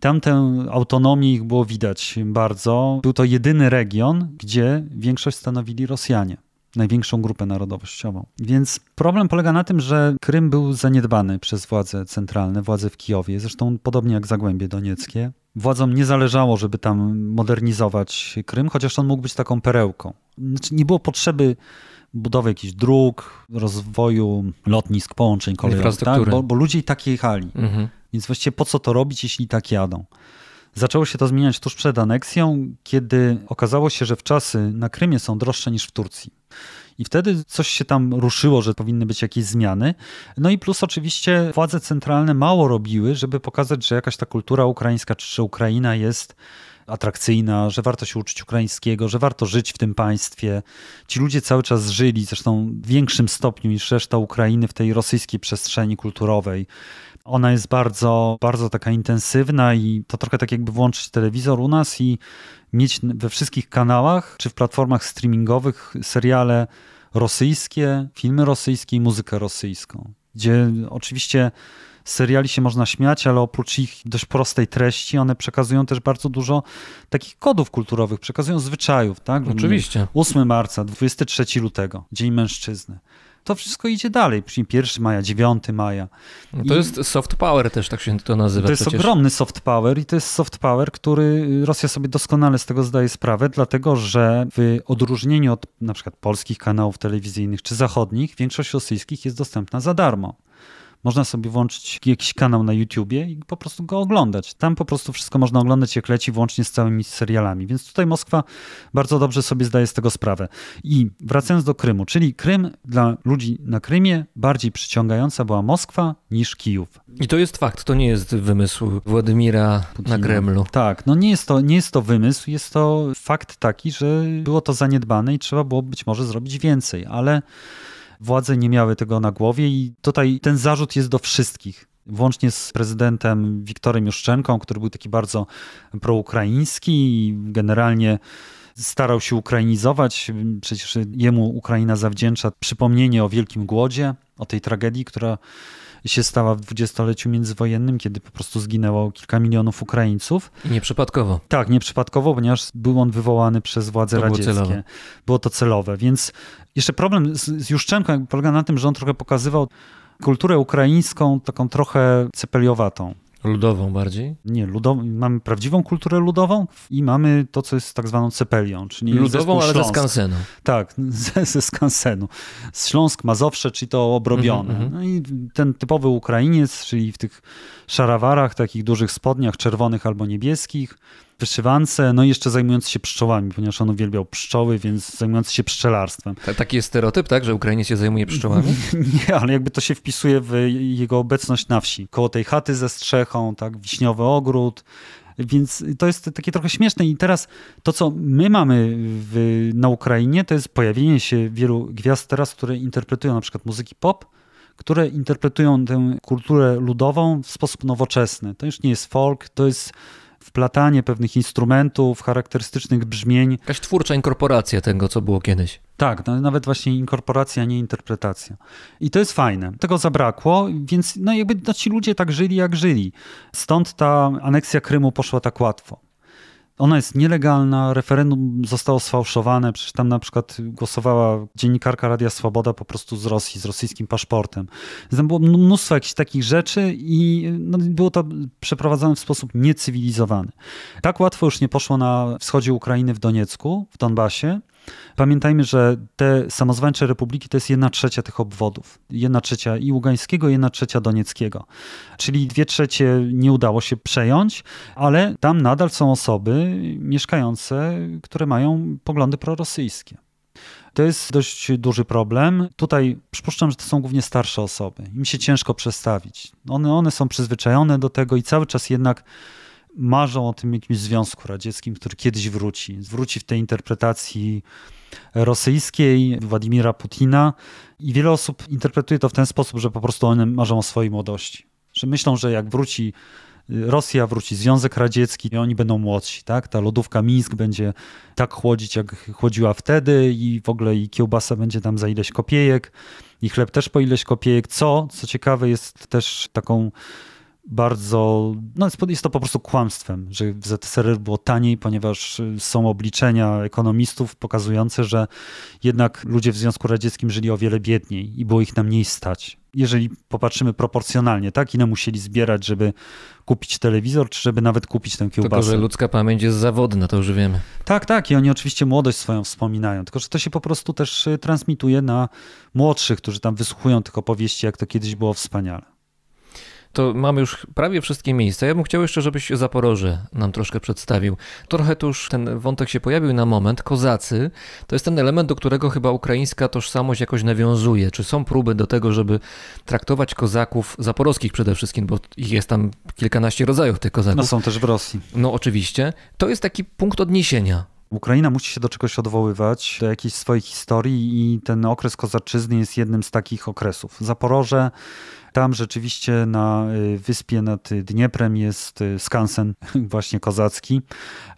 Tam tę autonomię ich było widać bardzo. Był to jedyny region, gdzie większość stanowili Rosjanie największą grupę narodowościową. Więc problem polega na tym, że Krym był zaniedbany przez władze centralne, władze w Kijowie, zresztą podobnie jak Zagłębie Donieckie. Władzom nie zależało, żeby tam modernizować Krym, chociaż on mógł być taką perełką. Znaczy, nie było potrzeby budowy jakichś dróg, rozwoju lotnisk, połączeń kolejowych, tak? bo, bo ludzie i tak jechali. Mhm. Więc właściwie po co to robić, jeśli i tak jadą? Zaczęło się to zmieniać tuż przed aneksją, kiedy okazało się, że w czasy na Krymie są droższe niż w Turcji. I wtedy coś się tam ruszyło, że powinny być jakieś zmiany. No i plus oczywiście władze centralne mało robiły, żeby pokazać, że jakaś ta kultura ukraińska czy Ukraina jest atrakcyjna, że warto się uczyć ukraińskiego, że warto żyć w tym państwie. Ci ludzie cały czas żyli, zresztą w większym stopniu niż reszta Ukrainy w tej rosyjskiej przestrzeni kulturowej. Ona jest bardzo, bardzo taka intensywna i to trochę tak jakby włączyć telewizor u nas i mieć we wszystkich kanałach czy w platformach streamingowych seriale rosyjskie, filmy rosyjskie i muzykę rosyjską. Gdzie oczywiście seriali się można śmiać, ale oprócz ich dość prostej treści, one przekazują też bardzo dużo takich kodów kulturowych, przekazują zwyczajów, tak? Oczywiście. 8 marca, 23 lutego, Dzień Mężczyzny to wszystko idzie dalej. Później 1 maja, 9 maja. No to I jest soft power też, tak się to nazywa. To jest przecież. ogromny soft power i to jest soft power, który Rosja sobie doskonale z tego zdaje sprawę, dlatego że w odróżnieniu od na przykład polskich kanałów telewizyjnych czy zachodnich, większość rosyjskich jest dostępna za darmo. Można sobie włączyć jakiś kanał na YouTubie i po prostu go oglądać. Tam po prostu wszystko można oglądać jak leci, włącznie z całymi serialami. Więc tutaj Moskwa bardzo dobrze sobie zdaje z tego sprawę. I wracając do Krymu, czyli Krym dla ludzi na Krymie bardziej przyciągająca była Moskwa niż Kijów. I to jest fakt, to nie jest wymysł Władimira Putina. na Kremlu. Tak, no nie jest, to, nie jest to wymysł, jest to fakt taki, że było to zaniedbane i trzeba było być może zrobić więcej, ale władze nie miały tego na głowie i tutaj ten zarzut jest do wszystkich włącznie z prezydentem Wiktorem Juszczenką, który był taki bardzo proukraiński i generalnie starał się ukrainizować. Przecież jemu Ukraina zawdzięcza przypomnienie o Wielkim Głodzie, o tej tragedii, która się stała w dwudziestoleciu międzywojennym, kiedy po prostu zginęło kilka milionów Ukraińców. nieprzypadkowo. Tak, nieprzypadkowo, ponieważ był on wywołany przez władze to radzieckie. Było, celowe. było to celowe, więc jeszcze problem z, z Juszczenką polega na tym, że on trochę pokazywał kulturę ukraińską taką trochę cepeliowatą. Ludową bardziej? Nie, ludow... mamy prawdziwą kulturę ludową i mamy to, co jest tak zwaną cepelią, czyli Ludową, ale ze skansenu. Tak, ze, ze skansenu. Z Śląsk, Mazowsze, czyli to obrobione. Mm -hmm. No i ten typowy Ukrainiec, czyli w tych szarawarach, takich dużych spodniach, czerwonych albo niebieskich, wyszywance, no i jeszcze zajmujący się pszczołami, ponieważ on uwielbiał pszczoły, więc zajmujący się pszczelarstwem. Taki jest stereotyp, tak, że Ukrainie się zajmuje pszczołami? Nie, ale jakby to się wpisuje w jego obecność na wsi. Koło tej chaty ze strzechą, tak, wiśniowy ogród, więc to jest takie trochę śmieszne. I teraz to, co my mamy w, na Ukrainie, to jest pojawienie się wielu gwiazd teraz, które interpretują na przykład muzyki pop, które interpretują tę kulturę ludową w sposób nowoczesny. To już nie jest folk, to jest wplatanie pewnych instrumentów, charakterystycznych brzmień. Jakaś twórcza inkorporacja tego, co było kiedyś. Tak, no, nawet właśnie inkorporacja, nie interpretacja. I to jest fajne. Tego zabrakło, więc no jakby no, ci ludzie tak żyli, jak żyli. Stąd ta aneksja Krymu poszła tak łatwo. Ona jest nielegalna, referendum zostało sfałszowane, przecież tam na przykład głosowała dziennikarka Radia Swoboda po prostu z Rosji, z rosyjskim paszportem. Tam było mnóstwo jakichś takich rzeczy i no, było to przeprowadzane w sposób niecywilizowany. Tak łatwo już nie poszło na wschodzie Ukrainy w Doniecku, w Donbasie, Pamiętajmy, że te samozwańcze republiki to jest jedna trzecia tych obwodów. Jedna trzecia i Ługańskiego, jedna trzecia Donieckiego. Czyli dwie trzecie nie udało się przejąć, ale tam nadal są osoby mieszkające, które mają poglądy prorosyjskie. To jest dość duży problem. Tutaj przypuszczam, że to są głównie starsze osoby. Im się ciężko przestawić. One, one są przyzwyczajone do tego i cały czas jednak marzą o tym jakimś związku radzieckim, który kiedyś wróci. Wróci w tej interpretacji rosyjskiej Władimira Putina i wiele osób interpretuje to w ten sposób, że po prostu one marzą o swojej młodości. Że myślą, że jak wróci y, Rosja, wróci Związek Radziecki i oni będą młodsi, tak? Ta lodówka Mińsk będzie tak chłodzić, jak chłodziła wtedy i w ogóle i kiełbasa będzie tam za ileś kopiejek i chleb też po ileś kopiejek, co, co ciekawe jest też taką bardzo, no jest to po prostu kłamstwem, że w ZSRR było taniej, ponieważ y, są obliczenia ekonomistów pokazujące, że jednak ludzie w Związku Radzieckim żyli o wiele biedniej i było ich na mniej stać. Jeżeli popatrzymy proporcjonalnie, tak, ile musieli zbierać, żeby kupić telewizor, czy żeby nawet kupić tę kiełbasę. Tylko, że ludzka pamięć jest zawodna, to już wiemy. Tak, tak i oni oczywiście młodość swoją wspominają, tylko że to się po prostu też y, transmituje na młodszych, którzy tam wysłuchują tych opowieści, jak to kiedyś było wspaniale to mamy już prawie wszystkie miejsca. Ja bym chciał jeszcze, żebyś Zaporoże nam troszkę przedstawił. Trochę tu już ten wątek się pojawił na moment. Kozacy to jest ten element, do którego chyba ukraińska tożsamość jakoś nawiązuje. Czy są próby do tego, żeby traktować kozaków zaporowskich przede wszystkim, bo ich jest tam kilkanaście rodzajów tych kozaków. No są też w Rosji. No oczywiście. To jest taki punkt odniesienia. Ukraina musi się do czegoś odwoływać, do jakiejś swojej historii i ten okres kozaczyzny jest jednym z takich okresów. Zaporoże tam rzeczywiście na y, wyspie nad Dnieprem jest y, skansen właśnie kozacki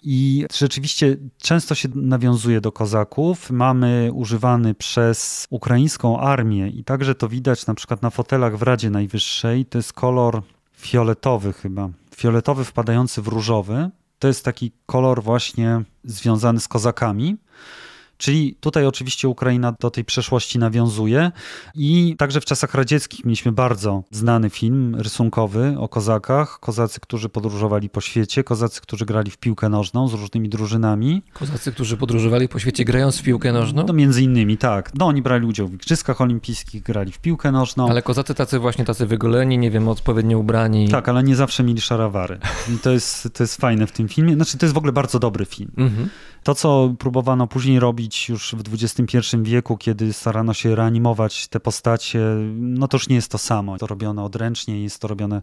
i rzeczywiście często się nawiązuje do kozaków. Mamy używany przez ukraińską armię i także to widać na przykład na fotelach w Radzie Najwyższej. To jest kolor fioletowy chyba. Fioletowy wpadający w różowy. To jest taki kolor właśnie związany z kozakami. Czyli tutaj oczywiście Ukraina do tej przeszłości nawiązuje i także w czasach radzieckich mieliśmy bardzo znany film rysunkowy o kozakach, kozacy, którzy podróżowali po świecie, kozacy, którzy grali w piłkę nożną z różnymi drużynami. Kozacy, którzy podróżowali po świecie grając w piłkę nożną? No między innymi, tak. No oni brali udział w igrzyskach olimpijskich, grali w piłkę nożną. Ale kozacy tacy właśnie, tacy wygoleni, nie wiem, odpowiednio ubrani. Tak, ale nie zawsze mieli szarawary. I to jest, to jest fajne w tym filmie. Znaczy to jest w ogóle bardzo dobry film. Mhm. To, co próbowano później robić już w XXI wieku, kiedy starano się reanimować te postacie, no to już nie jest to samo. To robione odręcznie, jest to robione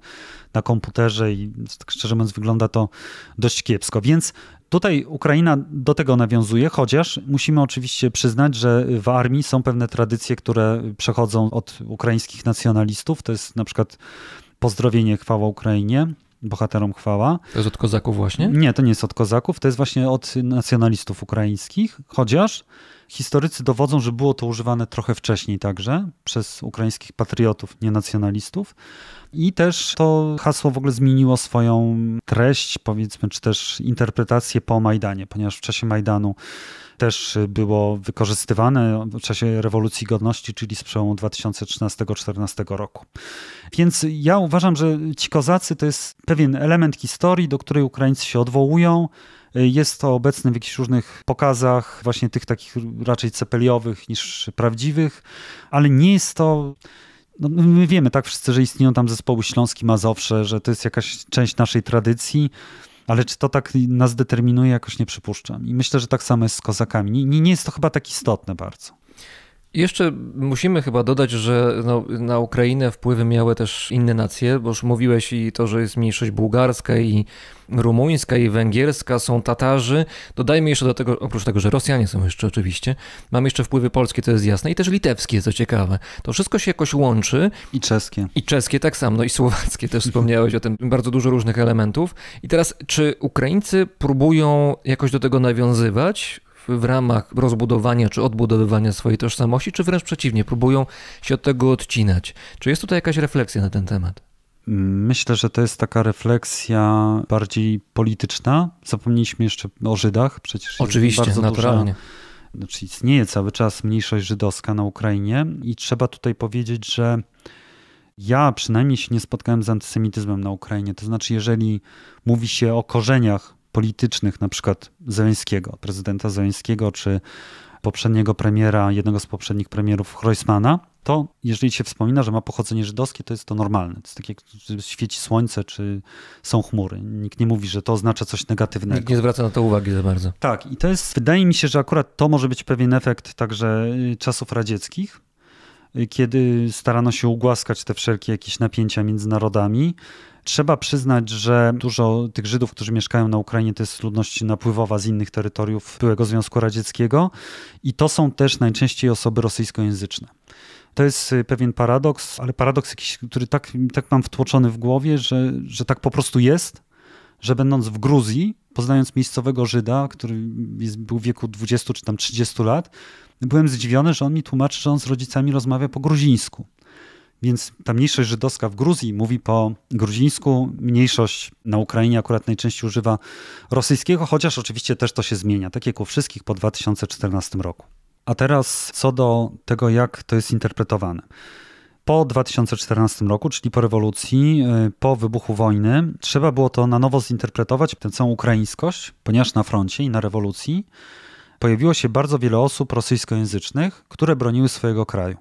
na komputerze i tak szczerze mówiąc wygląda to dość kiepsko. Więc Tutaj Ukraina do tego nawiązuje, chociaż musimy oczywiście przyznać, że w armii są pewne tradycje, które przechodzą od ukraińskich nacjonalistów. To jest na przykład pozdrowienie chwała Ukrainie, bohaterom chwała. To jest od kozaków właśnie? Nie, to nie jest od kozaków, to jest właśnie od nacjonalistów ukraińskich, chociaż Historycy dowodzą, że było to używane trochę wcześniej także przez ukraińskich patriotów, nie nacjonalistów. I też to hasło w ogóle zmieniło swoją treść, powiedzmy, czy też interpretację po Majdanie, ponieważ w czasie Majdanu też było wykorzystywane w czasie rewolucji godności, czyli z przełomu 2013-2014 roku. Więc ja uważam, że ci kozacy to jest pewien element historii, do której Ukraińcy się odwołują jest to obecne w jakichś różnych pokazach, właśnie tych takich raczej cepeliowych niż prawdziwych, ale nie jest to. No, my wiemy tak wszyscy, że istnieją tam zespoły śląski, mazowsze, że to jest jakaś część naszej tradycji. Ale czy to tak nas determinuje, jakoś nie przypuszczam. I myślę, że tak samo jest z kozakami. Nie, nie jest to chyba tak istotne bardzo. Jeszcze musimy chyba dodać, że no, na Ukrainę wpływy miały też inne nacje, bo już mówiłeś i to, że jest mniejszość bułgarska i rumuńska i węgierska, są Tatarzy. Dodajmy jeszcze do tego, oprócz tego, że Rosjanie są jeszcze oczywiście, mamy jeszcze wpływy polskie, to jest jasne, i też litewskie, co ciekawe. To wszystko się jakoś łączy. I czeskie. I czeskie tak samo, no i słowackie też wspomniałeś o tym, bardzo dużo różnych elementów. I teraz, czy Ukraińcy próbują jakoś do tego nawiązywać? w ramach rozbudowania czy odbudowywania swojej tożsamości, czy wręcz przeciwnie, próbują się od tego odcinać. Czy jest tutaj jakaś refleksja na ten temat? Myślę, że to jest taka refleksja bardziej polityczna. Zapomnieliśmy jeszcze o Żydach, przecież. Oczywiście, naturalnie. Duża, znaczy istnieje cały czas mniejszość żydowska na Ukrainie i trzeba tutaj powiedzieć, że ja przynajmniej się nie spotkałem z antysemityzmem na Ukrainie. To znaczy, jeżeli mówi się o korzeniach politycznych, na przykład Zeleńskiego, prezydenta Zeleńskiego, czy poprzedniego premiera, jednego z poprzednich premierów Kreuzmana, to jeżeli się wspomina, że ma pochodzenie żydowskie, to jest to normalne. To jest tak jak świeci słońce, czy są chmury. Nikt nie mówi, że to oznacza coś negatywnego. Nikt nie zwraca na to uwagi za bardzo. Tak, i to jest, wydaje mi się, że akurat to może być pewien efekt także y, czasów radzieckich, y, kiedy starano się ugłaskać te wszelkie jakieś napięcia między narodami Trzeba przyznać, że dużo tych Żydów, którzy mieszkają na Ukrainie, to jest ludność napływowa z innych terytoriów byłego Związku Radzieckiego i to są też najczęściej osoby rosyjskojęzyczne. To jest y, pewien paradoks, ale paradoks jakiś, który tak, tak mam wtłoczony w głowie, że, że tak po prostu jest, że będąc w Gruzji, poznając miejscowego Żyda, który jest, był w wieku 20 czy tam 30 lat, byłem zdziwiony, że on mi tłumaczy, że on z rodzicami rozmawia po gruzińsku. Więc ta mniejszość żydowska w Gruzji mówi po gruzińsku, mniejszość na Ukrainie akurat najczęściej używa rosyjskiego, chociaż oczywiście też to się zmienia, tak jak u wszystkich po 2014 roku. A teraz co do tego, jak to jest interpretowane. Po 2014 roku, czyli po rewolucji, y, po wybuchu wojny, trzeba było to na nowo zinterpretować, tę całą ukraińskość, ponieważ na froncie i na rewolucji pojawiło się bardzo wiele osób rosyjskojęzycznych, które broniły swojego kraju.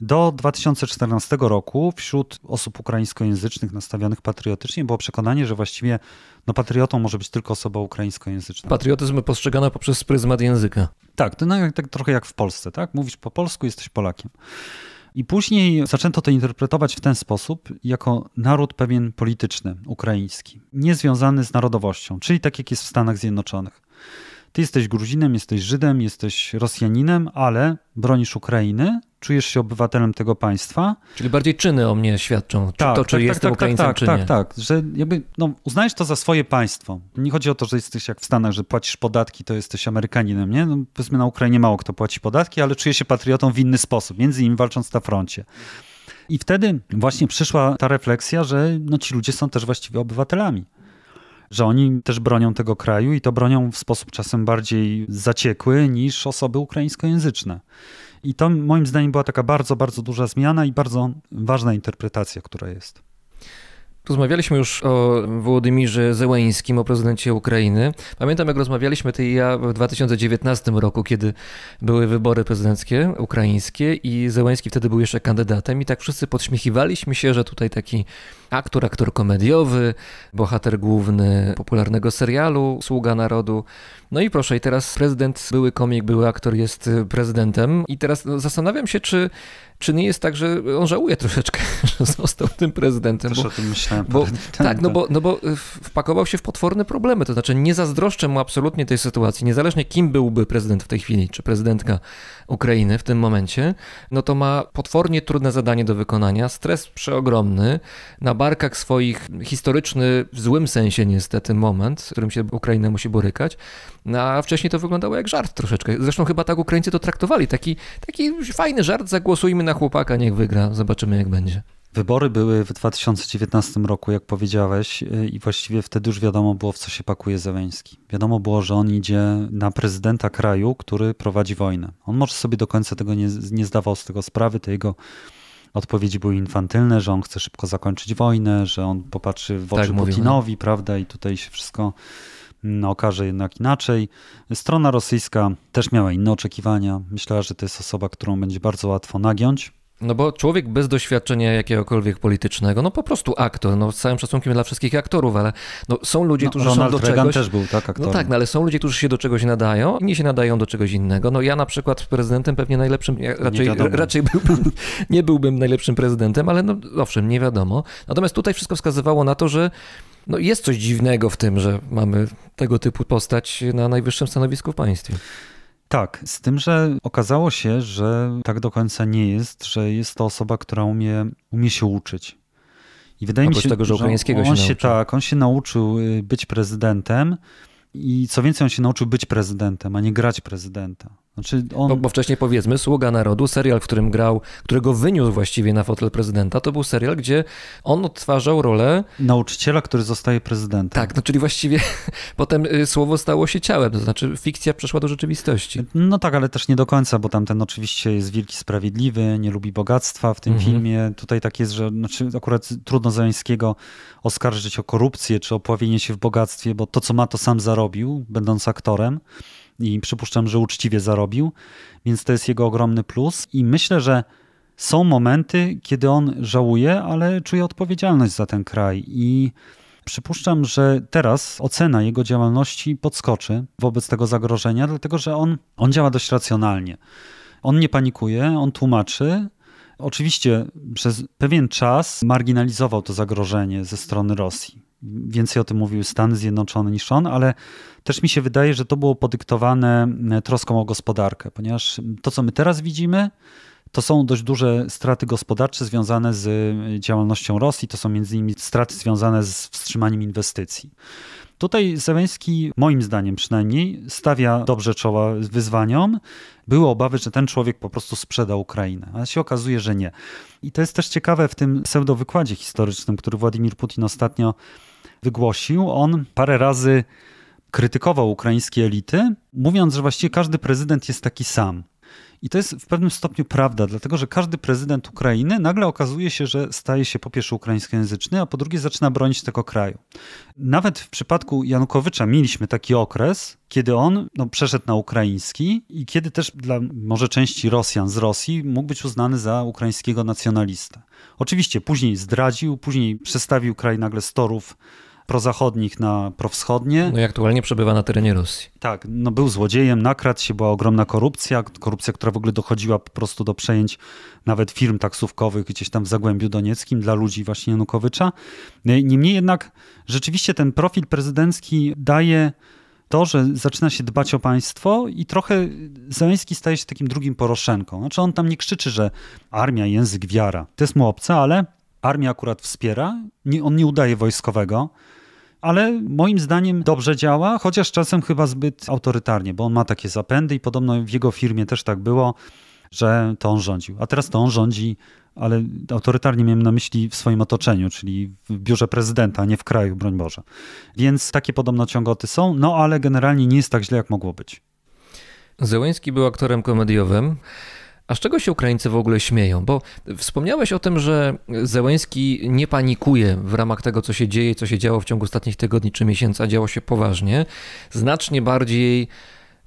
Do 2014 roku wśród osób ukraińskojęzycznych nastawionych patriotycznie było przekonanie, że właściwie no, patriotą może być tylko osoba ukraińskojęzyczna. Patriotyzm postrzegany poprzez pryzmat języka. Tak, to no, tak trochę jak w Polsce, tak? Mówisz po polsku, jesteś Polakiem. I później zaczęto to interpretować w ten sposób, jako naród pewien polityczny, ukraiński, niezwiązany z narodowością, czyli tak jak jest w Stanach Zjednoczonych. Ty jesteś Gruzinem, jesteś Żydem, jesteś Rosjaninem, ale bronisz Ukrainy, czujesz się obywatelem tego państwa. Czyli bardziej czyny o mnie świadczą, czy tak, to, tak, czy tak, jestem tak, tak, Ukraińcem, tak, czy tak, nie. Tak, tak, że jakby no, uznajesz to za swoje państwo. Nie chodzi o to, że jesteś jak w Stanach, że płacisz podatki, to jesteś Amerykaninem, nie? No, powiedzmy na Ukrainie mało kto płaci podatki, ale czuje się patriotą w inny sposób, między innymi walcząc na froncie. I wtedy właśnie przyszła ta refleksja, że no, ci ludzie są też właściwie obywatelami że oni też bronią tego kraju i to bronią w sposób czasem bardziej zaciekły niż osoby ukraińskojęzyczne. I to moim zdaniem była taka bardzo, bardzo duża zmiana i bardzo ważna interpretacja, która jest. Rozmawialiśmy już o Włodymirze Zełańskim, o prezydencie Ukrainy. Pamiętam, jak rozmawialiśmy ty i ja w 2019 roku, kiedy były wybory prezydenckie ukraińskie i Zełański wtedy był jeszcze kandydatem i tak wszyscy podśmiechiwaliśmy się, że tutaj taki aktor, aktor komediowy, bohater główny popularnego serialu Sługa Narodu. No i proszę, i teraz prezydent, były komik, były aktor jest y, prezydentem. I teraz no, zastanawiam się, czy, czy nie jest tak, że on żałuje troszeczkę, że został tym prezydentem. Też bo, o tym myślałem. Bo, tak, tak, no bo, tak. no bo y, wpakował się w potworne problemy. To znaczy nie zazdroszczę mu absolutnie tej sytuacji, niezależnie kim byłby prezydent w tej chwili, czy prezydentka Ukrainy w tym momencie, no to ma potwornie trudne zadanie do wykonania, stres przeogromny, na barkach swoich historyczny, w złym sensie niestety, moment, z którym się Ukraina musi borykać, no, a wcześniej to wyglądało jak żart troszeczkę. Zresztą chyba tak Ukraińcy to traktowali, taki, taki fajny żart, zagłosujmy na chłopaka, niech wygra, zobaczymy jak będzie. Wybory były w 2019 roku, jak powiedziałeś, y, i właściwie wtedy już wiadomo było, w co się pakuje Zełęński. Wiadomo było, że on idzie na prezydenta kraju, który prowadzi wojnę. On może sobie do końca tego nie, nie zdawał z tego sprawy, te jego odpowiedzi były infantylne, że on chce szybko zakończyć wojnę, że on popatrzy w oczy tak, Putinowi, mówimy. prawda, i tutaj się wszystko mm, okaże jednak inaczej. Strona rosyjska też miała inne oczekiwania. Myślała, że to jest osoba, którą będzie bardzo łatwo nagiąć no bo człowiek bez doświadczenia jakiegokolwiek politycznego, no po prostu aktor, no z całym szacunkiem dla wszystkich aktorów, ale no, są ludzie, no, którzy Ronald są do Reagan czegoś... też był tak aktorem. No tak, no, ale są ludzie, którzy się do czegoś nadają, nie się nadają do czegoś innego. No ja na przykład prezydentem pewnie najlepszym, raczej, nie raczej byłbym, nie byłbym najlepszym prezydentem, ale no owszem, nie wiadomo. Natomiast tutaj wszystko wskazywało na to, że no jest coś dziwnego w tym, że mamy tego typu postać na najwyższym stanowisku w państwie. Tak, z tym, że okazało się, że tak do końca nie jest, że jest to osoba, która umie, umie się uczyć. I wydaje Oprócz mi się, tego, że, ukraińskiego on się, nauczył. się tak, on się nauczył y, być prezydentem i co więcej, on się nauczył być prezydentem, a nie grać prezydenta. Znaczy on... bo, no, bo, wcześniej powiedzmy, Sługa Narodu, serial, w którym grał, którego wyniósł właściwie na fotel prezydenta, to był serial, gdzie on odtwarzał rolę... Nauczyciela, który zostaje prezydentem. Tak, no czyli właściwie potem y, słowo stało się ciałem, to znaczy fikcja przeszła do rzeczywistości. No tak, ale też nie do końca, bo tamten oczywiście jest wielki sprawiedliwy, nie lubi bogactwa w tym mhm. filmie. Tutaj tak jest, że znaczy akurat trudno Zeleńskiego oskarżyć o korupcję czy o pławienie się w bogactwie, bo to co ma, to sam zarobił, będąc aktorem i przypuszczam, że uczciwie zarobił, więc to jest jego ogromny plus i myślę, że są momenty, kiedy on żałuje, ale czuje odpowiedzialność za ten kraj i przypuszczam, że teraz ocena jego działalności podskoczy wobec tego zagrożenia, dlatego że on, on działa dość racjonalnie. On nie panikuje, on tłumaczy, Oczywiście przez pewien czas marginalizował to zagrożenie ze strony Rosji więcej o tym mówił Stan Zjednoczony niż on, ale też mi się wydaje, że to było podyktowane e, troską o gospodarkę, ponieważ to, co my teraz widzimy, to są dość duże straty gospodarcze związane z e, działalnością Rosji, to są między innymi straty związane z wstrzymaniem inwestycji. Tutaj Seweński, moim zdaniem przynajmniej, stawia dobrze czoła wyzwaniom. Były obawy, że ten człowiek po prostu sprzeda Ukrainę, ale się okazuje, że nie. I to jest też ciekawe w tym wykładzie historycznym, który Władimir Putin ostatnio wygłosił, on parę razy krytykował ukraińskie elity, mówiąc, że właściwie każdy prezydent jest taki sam. I to jest w pewnym stopniu prawda, dlatego że każdy prezydent Ukrainy nagle okazuje się, że staje się po pierwsze ukraińskojęzyczny, a po drugie zaczyna bronić tego kraju. Nawet w przypadku Janukowycza mieliśmy taki okres, kiedy on no, przeszedł na ukraiński i kiedy też dla może części Rosjan z Rosji mógł być uznany za ukraińskiego nacjonalistę. Oczywiście później zdradził, później przestawił kraj nagle z torów prozachodnich na prowschodnie. No i aktualnie przebywa na terenie Rosji. Tak, no był złodziejem, nakradł się, była ogromna korupcja, korupcja, która w ogóle dochodziła po prostu do przejęć nawet firm taksówkowych gdzieś tam w Zagłębiu Donieckim dla ludzi właśnie Janukowycza. E, niemniej jednak rzeczywiście ten profil prezydencki daje to, że zaczyna się dbać o państwo i trochę Zeleński staje się takim drugim Poroszenką. Znaczy on tam nie krzyczy, że armia, język, wiara. To jest mu obce, ale armia akurat wspiera, nie, on nie udaje wojskowego, ale moim zdaniem dobrze działa, chociaż czasem chyba zbyt autorytarnie, bo on ma takie zapędy i podobno w jego firmie też tak było, że to on rządził. A teraz to on rządzi, ale autorytarnie miałem na myśli w swoim otoczeniu, czyli w biurze prezydenta, a nie w kraju, broń Boże. Więc takie podobno ciągoty są, no ale generalnie nie jest tak źle, jak mogło być. Zełęski był aktorem komediowym. A z czego się Ukraińcy w ogóle śmieją? Bo wspomniałeś o tym, że Zełenski nie panikuje w ramach tego, co się dzieje, co się działo w ciągu ostatnich tygodni czy miesięcy, a działo się poważnie. Znacznie bardziej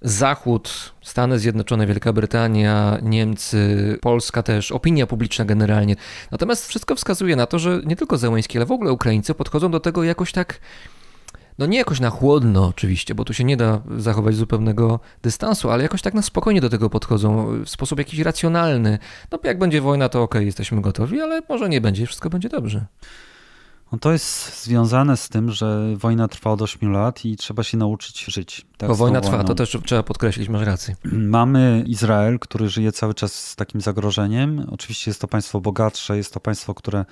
Zachód, Stany Zjednoczone, Wielka Brytania, Niemcy, Polska też, opinia publiczna generalnie. Natomiast wszystko wskazuje na to, że nie tylko Zełęński, ale w ogóle Ukraińcy podchodzą do tego jakoś tak no nie jakoś na chłodno oczywiście, bo tu się nie da zachować zupełnego dystansu, ale jakoś tak na spokojnie do tego podchodzą, w sposób jakiś racjonalny. No jak będzie wojna, to okej, okay, jesteśmy gotowi, ale może nie będzie, wszystko będzie dobrze. No to jest związane z tym, że wojna trwa od 8 lat i trzeba się nauczyć żyć. Tak, Bo wojna trwa, to też trzeba podkreślić, masz rację. Mamy Izrael, który żyje cały czas z takim zagrożeniem. Oczywiście jest to państwo bogatsze, jest to państwo, które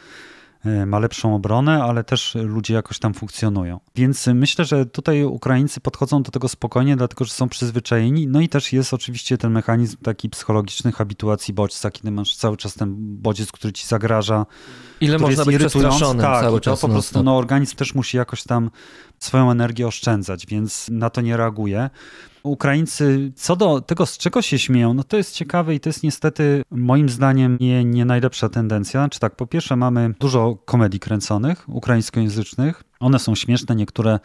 E, ma lepszą obronę, ale też ludzie jakoś tam funkcjonują. Więc myślę, że tutaj Ukraińcy podchodzą do tego spokojnie, dlatego że są przyzwyczajeni. No i też jest oczywiście ten mechanizm taki psychologicznych habituacji bodźca, kiedy masz cały czas ten bodziec, który ci zagraża. Ile można jest być przestraszonym tak, cały czas. To no, no, po prostu no, organizm też musi jakoś tam swoją energię oszczędzać, więc na to nie reaguje. Ukraińcy, co do tego, z czego się śmieją, no to jest ciekawe i to jest niestety moim zdaniem nie, nie najlepsza tendencja. Czy znaczy tak, po pierwsze mamy dużo komedii kręconych, ukraińskojęzycznych. One są śmieszne, niektóre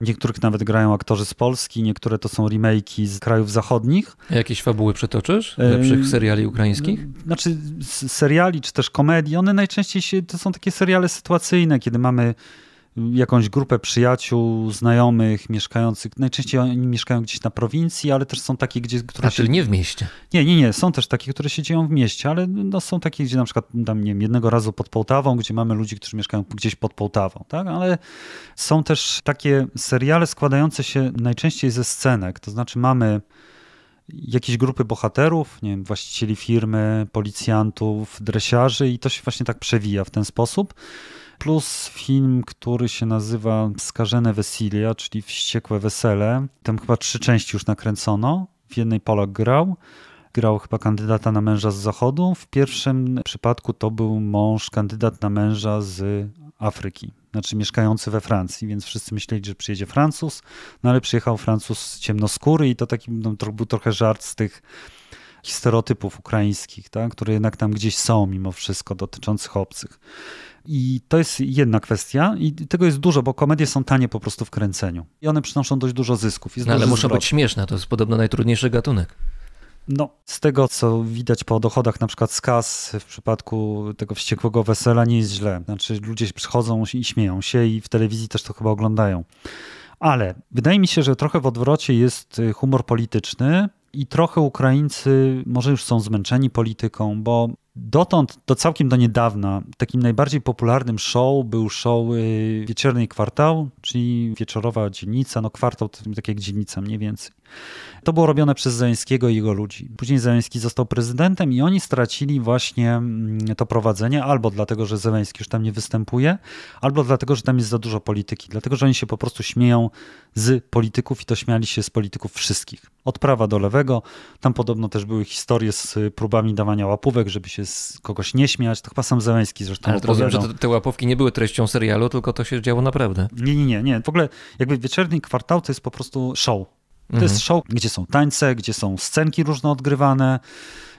Niektórych nawet grają aktorzy z Polski, niektóre to są remake'i z krajów zachodnich. A jakieś fabuły przytoczysz? Lepszych seriali ukraińskich? No, znaczy seriali czy też komedii, one najczęściej się, to są takie seriale sytuacyjne, kiedy mamy jakąś grupę przyjaciół, znajomych, mieszkających. Najczęściej oni mieszkają gdzieś na prowincji, ale też są takie, gdzie... Które A, się... czyli nie w mieście. Nie, nie, nie. Są też takie, które się dzieją w mieście, ale no, są takie, gdzie na przykład, tam, nie wiem, jednego razu pod Połtawą, gdzie mamy ludzi, którzy mieszkają gdzieś pod Połtawą, tak? Ale są też takie seriale składające się najczęściej ze scenek, to znaczy mamy jakieś grupy bohaterów, nie wiem, właścicieli firmy, policjantów, dresiarzy i to się właśnie tak przewija w ten sposób plus film, który się nazywa Skażene Wesilia, czyli Wściekłe Wesele. Tam chyba trzy części już nakręcono. W jednej Polak grał. Grał chyba kandydata na męża z zachodu. W pierwszym przypadku to był mąż, kandydat na męża z Afryki, znaczy mieszkający we Francji, więc wszyscy myśleli, że przyjedzie Francuz, no ale przyjechał Francuz ciemnoskóry i to taki no, to był trochę żart z tych stereotypów ukraińskich, tak, które jednak tam gdzieś są mimo wszystko dotyczących obcych. I to jest jedna kwestia i tego jest dużo, bo komedie są tanie po prostu w kręceniu i one przynoszą dość dużo zysków. No, ale muszą być śmieszne, to jest podobno najtrudniejszy gatunek. No, z tego co widać po dochodach na przykład z kas w przypadku tego wściekłego wesela nie jest źle. Znaczy ludzie przychodzą i śmieją się i w telewizji też to chyba oglądają. Ale wydaje mi się, że trochę w odwrocie jest y, humor polityczny, i trochę Ukraińcy może już są zmęczeni polityką, bo Dotąd, do całkiem do niedawna, takim najbardziej popularnym show był show y, Wieczorny Kwartał, czyli wieczorowa dzielnica, no kwartał tak jak dzielnica mniej więcej. To było robione przez Zeleńskiego i jego ludzi. Później Zeleński został prezydentem i oni stracili właśnie mm, to prowadzenie, albo dlatego, że Zeleński już tam nie występuje, albo dlatego, że tam jest za dużo polityki, dlatego, że oni się po prostu śmieją z polityków i to śmiali się z polityków wszystkich. Od prawa do lewego, tam podobno też były historie z próbami dawania łapówek, żeby się się z kogoś nie śmiać. To chyba sam Zeleński zresztą Ale rozumiem, że te, łapówki nie były treścią serialu, tylko to się działo naprawdę. Nie, nie, nie. nie. W ogóle jakby Wieczernik Kwartał to jest po prostu show. To mhm. jest show, gdzie są tańce, gdzie są scenki różne odgrywane,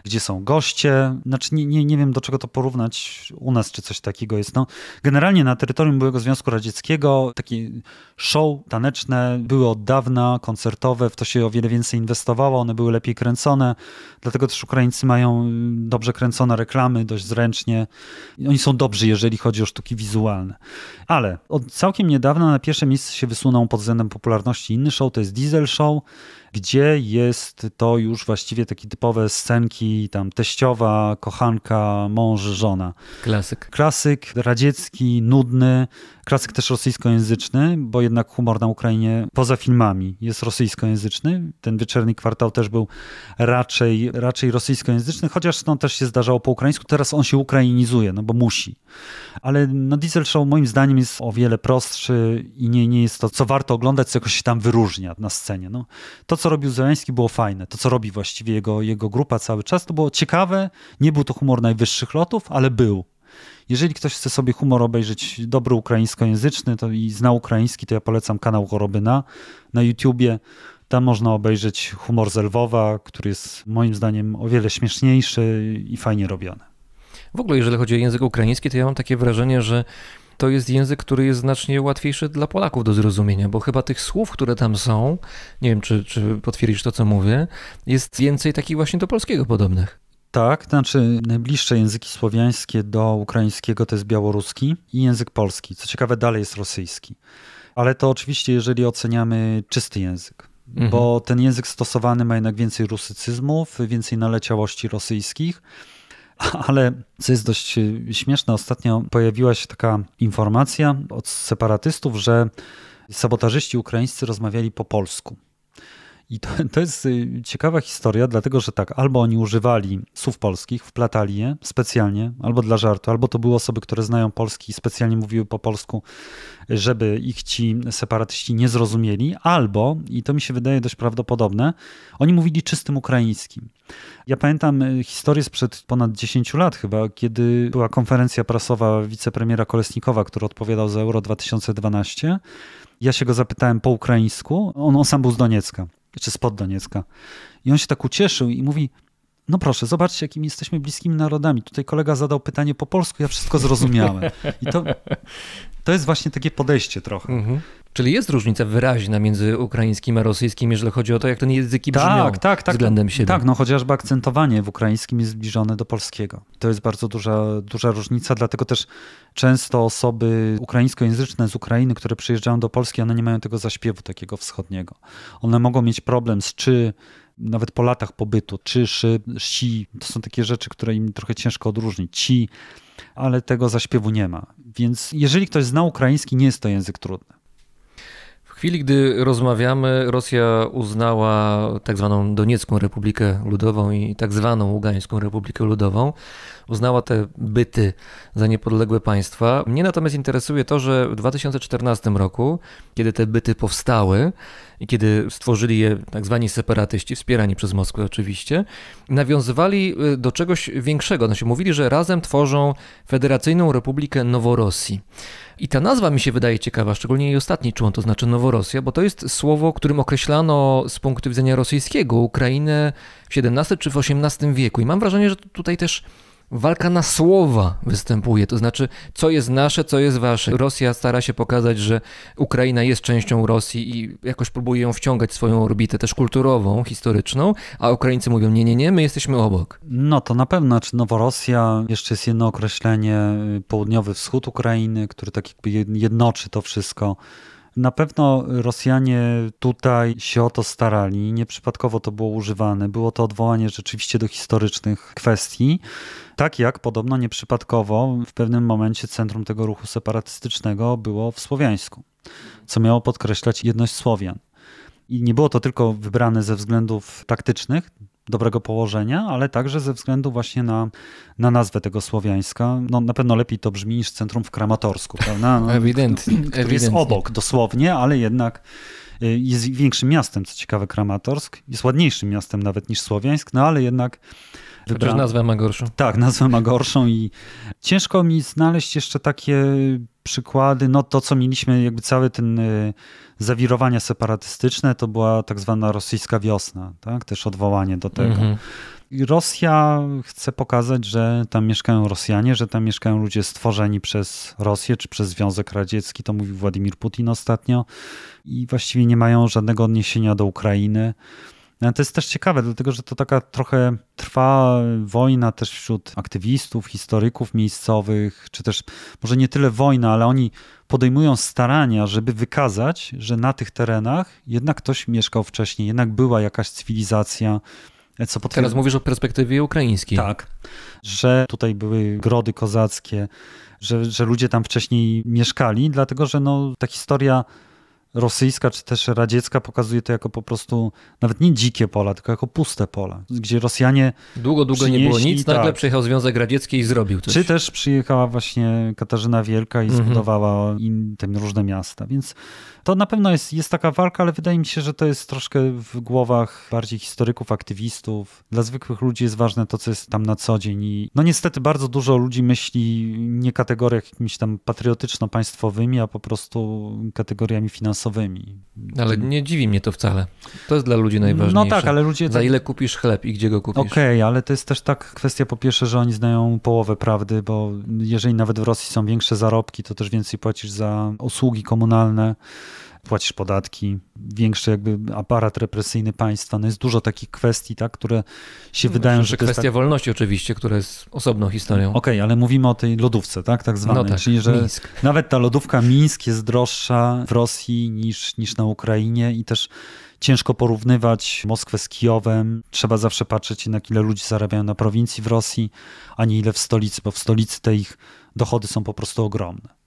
gdzie są goście. Znaczy nie, nie, nie wiem, do czego to porównać u nas, czy coś takiego jest. No, generalnie na terytorium byłego Związku Radzieckiego takie show taneczne były od dawna, koncertowe, w to się o wiele więcej inwestowało, one były lepiej kręcone, dlatego też Ukraińcy mają dobrze kręcone reklamy, dość zręcznie. Oni są dobrzy, jeżeli chodzi o sztuki wizualne. Ale od całkiem niedawna na pierwsze miejsce się wysunął pod względem popularności inny show, to jest Diesel Show gdzie jest to już właściwie takie typowe scenki, tam teściowa, kochanka, mąż, żona. Klasyk. Klasyk radziecki, nudny, klasyk też rosyjskojęzyczny, bo jednak humor na Ukrainie poza filmami jest rosyjskojęzyczny. Ten wieczorny kwartał też był raczej, raczej rosyjskojęzyczny, chociaż no, też się zdarzało po ukraińsku. Teraz on się ukrainizuje, no bo musi. Ale no, Diesel Show moim zdaniem jest o wiele prostszy i nie, nie jest to, co warto oglądać, co jakoś się tam wyróżnia na scenie. No, to, co robił Zeleński było fajne. To, co robi właściwie jego, jego grupa cały czas, to było ciekawe. Nie był to humor najwyższych lotów, ale był. Jeżeli ktoś chce sobie humor obejrzeć dobry ukraińskojęzyczny to i zna ukraiński, to ja polecam kanał Chorobyna na YouTubie. Tam można obejrzeć humor z Lwowa, który jest moim zdaniem o wiele śmieszniejszy i fajnie robiony. W ogóle, jeżeli chodzi o język ukraiński, to ja mam takie wrażenie, że to jest język, który jest znacznie łatwiejszy dla Polaków do zrozumienia, bo chyba tych słów, które tam są, nie wiem, czy, czy potwierdzisz to, co mówię, jest więcej takich właśnie do polskiego podobnych. Tak, to znaczy najbliższe języki słowiańskie do ukraińskiego to jest białoruski i język polski. Co ciekawe, dalej jest rosyjski. Ale to oczywiście, jeżeli oceniamy czysty język, mhm. bo ten język stosowany ma jednak więcej rusycyzmów, więcej naleciałości rosyjskich. Ale co jest dość e, śmieszne, ostatnio pojawiła się taka informacja od separatystów, że sabotażyści ukraińscy rozmawiali po polsku. I to, to jest y, ciekawa historia, dlatego że tak, albo oni używali słów polskich, wplatali je specjalnie, albo dla żartu, albo to były osoby, które znają polski i specjalnie mówiły po polsku, żeby ich ci separatyści nie zrozumieli, albo, i to mi się wydaje dość prawdopodobne, oni mówili czystym ukraińskim. Ja pamiętam y, historię sprzed ponad 10 lat chyba, kiedy była konferencja prasowa wicepremiera Kolesnikowa, który odpowiadał za Euro 2012. Ja się go zapytałem po ukraińsku, on, on sam był z Doniecka czy spod Doniecka. I on się tak ucieszył i mówi, no proszę, zobaczcie, jakimi jesteśmy bliskimi narodami. Tutaj kolega zadał pytanie po polsku, ja wszystko zrozumiałem. I to, to jest właśnie takie podejście trochę. Mhm. Czyli jest różnica wyraźna między ukraińskim a rosyjskim, jeżeli chodzi o to, jak ten język tak, brzmią tak, tak, tak, względem siebie. Tak, no chociażby akcentowanie w ukraińskim jest zbliżone do polskiego. To jest bardzo duża, duża różnica, dlatego też często osoby ukraińskojęzyczne z Ukrainy, które przyjeżdżają do Polski, one nie mają tego zaśpiewu takiego wschodniego. One mogą mieć problem z czy nawet po latach pobytu, czy szy, si, to są takie rzeczy, które im trochę ciężko odróżnić, ci, ale tego zaśpiewu nie ma. Więc jeżeli ktoś zna ukraiński, nie jest to język trudny. W chwili, gdy rozmawiamy, Rosja uznała tak zwaną Doniecką Republikę Ludową i tak zwaną Ługańską Republikę Ludową uznała te byty za niepodległe państwa. Mnie natomiast interesuje to, że w 2014 roku, kiedy te byty powstały i kiedy stworzyli je tak zwani separatyści, wspierani przez Moskwę oczywiście, nawiązywali y, do czegoś większego. Znaczy mówili, że razem tworzą Federacyjną Republikę Noworosji. I ta nazwa mi się wydaje ciekawa, szczególnie jej ostatni człon, to znaczy Noworosja, bo to jest słowo, którym określano z punktu widzenia rosyjskiego Ukrainę w XVII czy w XVIII wieku. I mam wrażenie, że tutaj też walka na słowa występuje, to znaczy co jest nasze, co jest wasze. Rosja stara się pokazać, że Ukraina jest częścią Rosji i jakoś próbuje ją wciągać w swoją orbitę też kulturową, historyczną, a Ukraińcy mówią nie, nie, nie, my jesteśmy obok. No to na pewno, czy Noworosja, jeszcze jest jedno określenie, y, południowy wschód Ukrainy, który tak jakby jednoczy to wszystko na pewno Rosjanie tutaj się o to starali, nieprzypadkowo to było używane. Było to odwołanie rzeczywiście do historycznych kwestii, tak jak podobno nieprzypadkowo w pewnym momencie centrum tego ruchu separatystycznego było w Słowiańsku, co miało podkreślać jedność Słowian. I nie było to tylko wybrane ze względów taktycznych, dobrego położenia, ale także ze względu właśnie na, na nazwę tego Słowiańska. No, na pewno lepiej to brzmi niż centrum w Kramatorsku, prawda? No, ewidentnie. Który ewidentnie. jest obok dosłownie, ale jednak y, jest większym miastem, co ciekawe Kramatorsk. Jest ładniejszym miastem nawet niż Słowiańsk, no ale jednak... Wybra... Chociaż nazwę ma gorszą. Tak, nazwę ma gorszą i ciężko mi znaleźć jeszcze takie przykłady, no to co mieliśmy, jakby cały ten y, zawirowania separatystyczne, to była tak zwana rosyjska wiosna, tak? też odwołanie do tego. Mhm. I Rosja chce pokazać, że tam mieszkają Rosjanie, że tam mieszkają ludzie stworzeni przez Rosję czy przez Związek Radziecki, to mówił Władimir Putin ostatnio, i właściwie nie mają żadnego odniesienia do Ukrainy. No, to jest też ciekawe, dlatego że to taka trochę trwa wojna też wśród aktywistów, historyków miejscowych, czy też może nie tyle wojna, ale oni podejmują starania, żeby wykazać, że na tych terenach jednak ktoś mieszkał wcześniej, jednak była jakaś cywilizacja, e, Teraz mówisz o perspektywie ukraińskiej. Tak, że tutaj były grody kozackie, że, że ludzie tam wcześniej mieszkali, dlatego że no, ta historia rosyjska czy też radziecka pokazuje to jako po prostu nawet nie dzikie pola, tylko jako puste pola, gdzie Rosjanie. Długo, długo nie było nic, tak. nagle przyjechał Związek Radziecki i zrobił coś. Czy też przyjechała właśnie Katarzyna Wielka i mhm. zbudowała im te różne miasta. Więc to na pewno jest, jest taka walka, ale wydaje mi się, że to jest troszkę w głowach bardziej historyków, aktywistów. Dla zwykłych ludzi jest ważne to, co jest tam na co dzień. I no niestety bardzo dużo ludzi myśli nie kategoriach jakimiś tam patriotyczno-państwowymi, a po prostu kategoriami finansowymi. Ale nie dziwi mnie to wcale. To jest dla ludzi no najważniejsze. No tak, ale ludzie... Za tak- ile kupisz chleb i gdzie go kupisz? Okej, okay, ale to jest też tak kwestia po pierwsze, że oni znają połowę prawdy, bo jeżeli nawet w Rosji są większe zarobki, to też więcej płacisz za usługi komunalne, płacisz podatki, większy jakby aparat represyjny państwa. No jest dużo takich kwestii, tak, które się no, wydają, że. Kwestia tak... wolności, oczywiście, która jest osobną historią. Okej, okay, ale mówimy o tej lodówce, tak, tak zwanej. No tak, Czyli, że Mińsk. nawet ta lodówka Mińsk jest droższa w Rosji niż, niż na Ukrainie i też ciężko porównywać Moskwę z Kijowem. Trzeba zawsze patrzeć na ile ludzi zarabiają na prowincji w Rosji, a nie ile w stolicy, bo w stolicy te ich dochody są po prostu ogromne.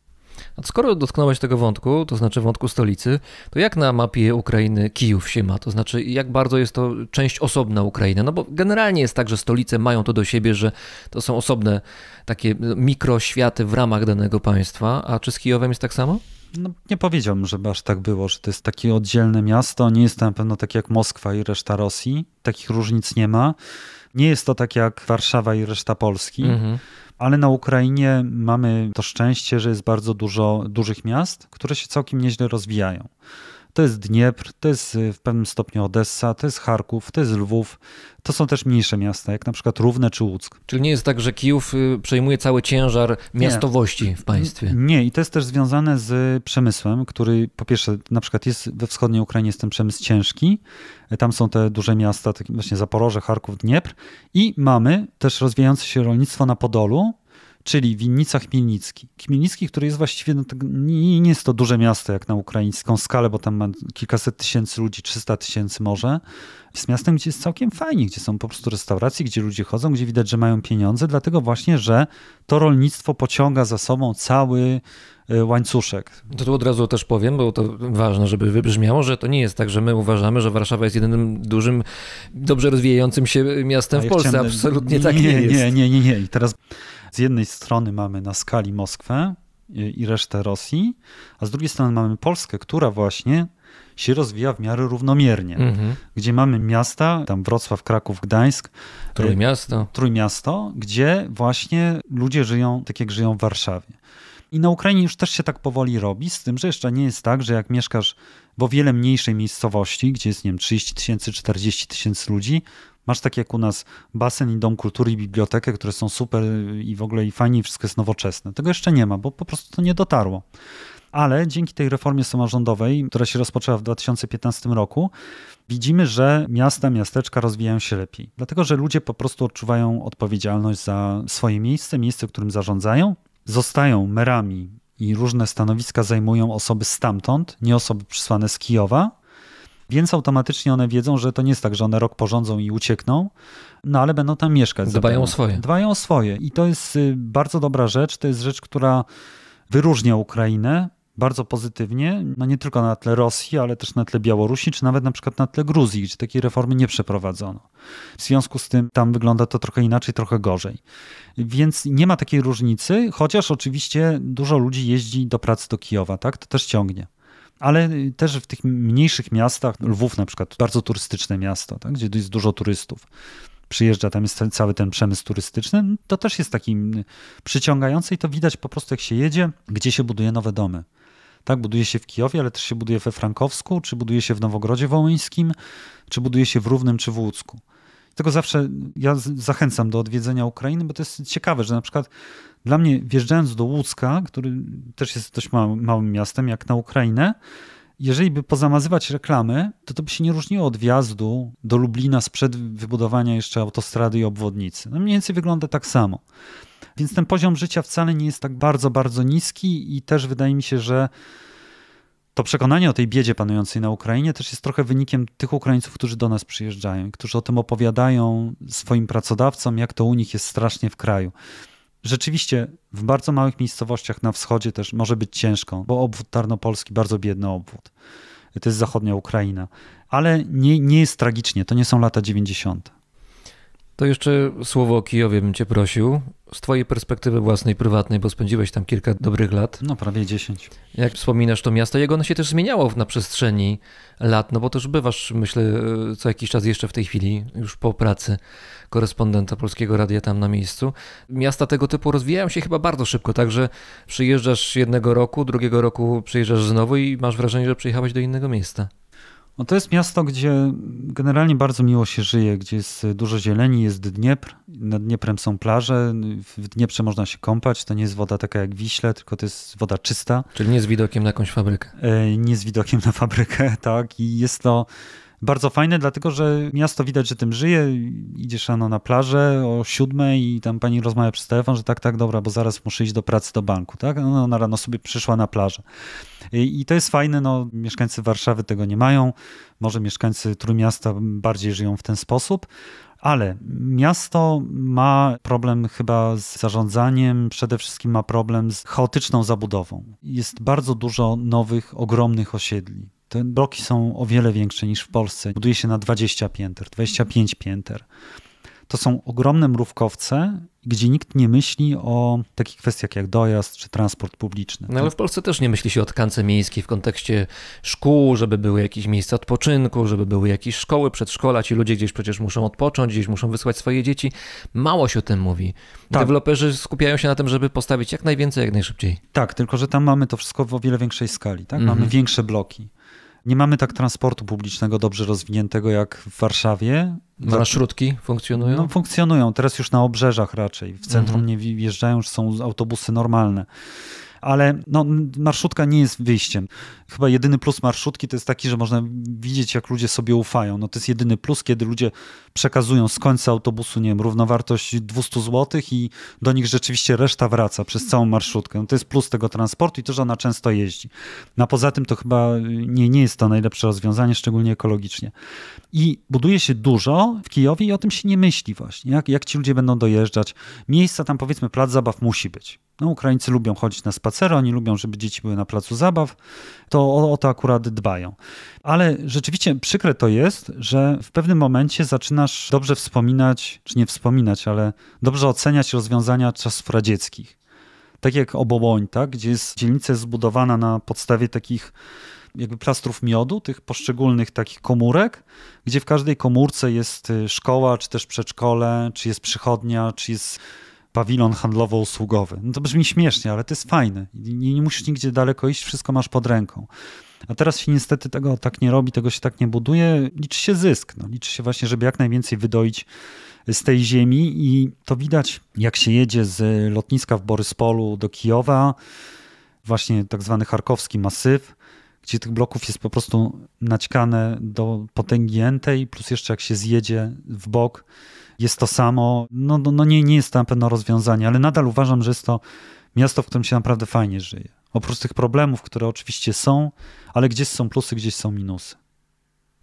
A skoro dotknąłeś tego wątku, to znaczy wątku stolicy, to jak na mapie Ukrainy Kijów się ma? To znaczy, jak bardzo jest to część osobna Ukrainy? No bo generalnie jest tak, że stolice mają to do siebie, że to są osobne takie mikroświaty w ramach danego państwa. A czy z Kijowem jest tak samo? No, nie powiedziałbym, żeby aż tak było, że to jest takie oddzielne miasto. Nie jest to na pewno tak jak Moskwa i reszta Rosji. Takich różnic nie ma. Nie jest to tak jak Warszawa i reszta Polski. Mhm. Ale na Ukrainie mamy to szczęście, że jest bardzo dużo dużych miast, które się całkiem nieźle rozwijają to jest Dniepr, to jest y, w pewnym stopniu Odessa, to jest Charków, to jest Lwów. To są też mniejsze miasta, jak na przykład Równe czy Łódzk. Czyli nie jest tak, że Kijów y, przejmuje cały ciężar miastowości nie. w państwie. Nie, i to jest też związane z przemysłem, który po pierwsze, na przykład jest we wschodniej Ukrainie jest ten przemysł ciężki, y, tam są te duże miasta, takie właśnie Zaporoże, Charków, Dniepr i mamy też rozwijające się rolnictwo na Podolu, czyli Winnica Chmielnicki. Chmielnicki, który jest właściwie, no, tak, nie jest to duże miasto jak na ukraińską skalę, bo tam ma kilkaset tysięcy ludzi, 300 tysięcy może. Jest miastem, gdzie jest całkiem fajnie, gdzie są po prostu restauracje, gdzie ludzie chodzą, gdzie widać, że mają pieniądze, dlatego właśnie, że to rolnictwo pociąga za sobą cały e, łańcuszek. To tu od razu też powiem, bo to ważne, żeby wybrzmiało, że to nie jest tak, że my uważamy, że Warszawa jest jedynym dużym, dobrze rozwijającym się miastem w Polsce. Absolutnie tak nie, nie jest. Nie, nie, nie, nie. I teraz z jednej strony mamy na skali Moskwę i resztę Rosji, a z drugiej strony mamy Polskę, która właśnie się rozwija w miarę równomiernie. Mhm. Gdzie mamy miasta, tam Wrocław, Kraków, Gdańsk. Trójmiasto. E, Trójmiasto, gdzie właśnie ludzie żyją tak, jak żyją w Warszawie. I na Ukrainie już też się tak powoli robi, z tym, że jeszcze nie jest tak, że jak mieszkasz w o wiele mniejszej miejscowości, gdzie jest, nie wiem, 30 tysięcy, 40 tysięcy ludzi, Masz tak jak u nas basen i dom kultury i bibliotekę, które są super i w ogóle i fajnie i wszystko jest nowoczesne. Tego jeszcze nie ma, bo po prostu to nie dotarło. Ale dzięki tej reformie samorządowej, która się rozpoczęła w 2015 roku, widzimy, że miasta, miasteczka rozwijają się lepiej. Dlatego, że ludzie po prostu odczuwają odpowiedzialność za swoje miejsce, miejsce, którym zarządzają. Zostają merami i różne stanowiska zajmują osoby stamtąd, nie osoby przysłane z Kijowa, więc automatycznie one wiedzą, że to nie jest tak, że one rok porządzą i uciekną, no ale będą tam mieszkać. Dbają o swoje. Dbają o swoje i to jest y, bardzo dobra rzecz, to jest rzecz, która wyróżnia Ukrainę bardzo pozytywnie, no nie tylko na tle Rosji, ale też na tle Białorusi, czy nawet na przykład na tle Gruzji, gdzie takiej reformy nie przeprowadzono. W związku z tym tam wygląda to trochę inaczej, trochę gorzej. Więc nie ma takiej różnicy, chociaż oczywiście dużo ludzi jeździ do pracy do Kijowa, tak? To też ciągnie ale też w tych mniejszych miastach, no, Lwów na przykład, bardzo turystyczne miasto, tak, gdzie jest dużo turystów przyjeżdża, tam jest cały ten przemysł turystyczny, no, to też jest taki y, przyciągający i to widać po prostu jak się jedzie, gdzie się buduje nowe domy. Tak, buduje się w Kijowie, ale też się buduje we Frankowsku, czy buduje się w Nowogrodzie Wołyńskim, czy buduje się w Równym, czy w Łódzku. Tego zawsze ja zachęcam do odwiedzenia Ukrainy, bo to jest ciekawe, że na przykład dla mnie wjeżdżając do Łódzka, który też jest dość małym, małym miastem, jak na Ukrainę, jeżeli by pozamazywać reklamy, to to by się nie różniło od wjazdu do Lublina sprzed wybudowania jeszcze autostrady i obwodnicy. No mniej więcej wygląda tak samo. Więc ten poziom życia wcale nie jest tak bardzo, bardzo niski i też wydaje mi się, że to przekonanie o tej biedzie panującej na Ukrainie też jest trochę wynikiem tych Ukraińców, którzy do nas przyjeżdżają, którzy o tym opowiadają swoim pracodawcom, jak to u nich jest strasznie w kraju. Rzeczywiście w bardzo małych miejscowościach na wschodzie też może być ciężko, bo obwód tarnopolski bardzo biedny obwód. To jest zachodnia Ukraina. Ale nie, nie jest tragicznie, to nie są lata 90. To jeszcze słowo o Kijowie bym cię prosił z Twojej perspektywy własnej, prywatnej, bo spędziłeś tam kilka dobrych lat. No, prawie 10. Jak wspominasz to miasto, jego ono się też zmieniało na przestrzeni lat, no bo też bywasz, myślę, co jakiś czas jeszcze w tej chwili, już po pracy korespondenta Polskiego Radia tam na miejscu. Miasta tego typu rozwijają się chyba bardzo szybko, także przyjeżdżasz jednego roku, drugiego roku przyjeżdżasz znowu i masz wrażenie, że przyjechałeś do innego miejsca. No to jest miasto, gdzie generalnie bardzo miło się żyje, gdzie jest dużo zieleni, jest Dniepr, nad Dnieprem są plaże, w Dnieprze można się kąpać, to nie jest woda taka jak Wiśle, tylko to jest woda czysta. Czyli nie z widokiem na jakąś fabrykę. E, nie z widokiem na fabrykę, tak. I jest to bardzo fajne, dlatego że miasto widać, że tym żyje. Idziesz rano na plażę o siódmej i tam pani rozmawia przez telefon, że tak, tak, dobra, bo zaraz muszę iść do pracy do banku, tak? No, ona rano sobie przyszła na plażę. I, to jest fajne, no, mieszkańcy Warszawy tego nie mają, może mieszkańcy Trójmiasta bardziej żyją w ten sposób, ale miasto ma problem chyba z zarządzaniem, przede wszystkim ma problem z chaotyczną zabudową. Jest bardzo dużo nowych, ogromnych osiedli. Te bloki są o wiele większe niż w Polsce. Buduje się na 20 pięter, 25 pięter. To są ogromne mrówkowce gdzie nikt nie myśli o takich kwestiach jak dojazd czy transport publiczny. No ale tak? w Polsce też nie myśli się o tkance miejskiej w kontekście szkół, żeby były jakieś miejsca odpoczynku, żeby były jakieś szkoły, przedszkola. Ci ludzie gdzieś przecież muszą odpocząć, gdzieś muszą wysłać swoje dzieci. Mało się o tym mówi. Tak. Deweloperzy skupiają się na tym, żeby postawić jak najwięcej, jak najszybciej. Tak, tylko że tam mamy to wszystko w o wiele większej skali. Tak? Mhm. Mamy większe bloki. Nie mamy tak transportu publicznego dobrze rozwiniętego jak w Warszawie. No, marszrutki funkcjonują? No, funkcjonują. Teraz już na obrzeżach raczej. W centrum mhm. nie wjeżdżają, już są autobusy normalne ale no, marszutka nie jest wyjściem. Chyba jedyny plus marszutki to jest taki, że można widzieć, jak ludzie sobie ufają. No, to jest jedyny plus, kiedy ludzie przekazują z końca autobusu, nie wiem, równowartość 200 zł i do nich rzeczywiście reszta wraca przez całą marszutkę. No, to jest plus tego transportu i to, że ona często jeździ. No, a poza tym to chyba nie, nie jest to najlepsze rozwiązanie, szczególnie ekologicznie. I buduje się dużo w Kijowie i o tym się nie myśli właśnie, jak, jak ci ludzie będą dojeżdżać. Miejsca tam powiedzmy plac zabaw musi być. No, Ukraińcy lubią chodzić na spacery, oni lubią, żeby dzieci były na placu zabaw, to o, o, to akurat dbają. Ale rzeczywiście przykre to jest, że w pewnym momencie zaczynasz dobrze wspominać, czy nie wspominać, ale dobrze oceniać rozwiązania czasów radzieckich. Tak jak Obołoń, tak? gdzie jest, dzielnica jest zbudowana na podstawie takich jakby plastrów miodu, tych poszczególnych takich komórek, gdzie w każdej komórce jest y, szkoła, czy też przedszkole, czy jest przychodnia, czy jest pawilon handlowo-usługowy. No to brzmi śmiesznie, ale to jest fajne. Nie, nie musisz nigdzie daleko iść, wszystko masz pod ręką. A teraz się niestety tego tak nie robi, tego się tak nie buduje. Liczy się zysk. No. Liczy się właśnie, żeby jak najwięcej wydoić z tej ziemi i to widać, jak się jedzie z lotniska w Boryspolu do Kijowa, właśnie tak zwany charkowski masyw, gdzie tych bloków jest po prostu naćkane do potęgi entej, plus jeszcze jak się zjedzie w bok, jest to samo. No, no, no nie, nie jest to na pewno rozwiązanie, ale nadal uważam, że jest to miasto, w którym się naprawdę fajnie żyje. Oprócz tych problemów, które oczywiście są, ale gdzieś są plusy, gdzieś są minusy.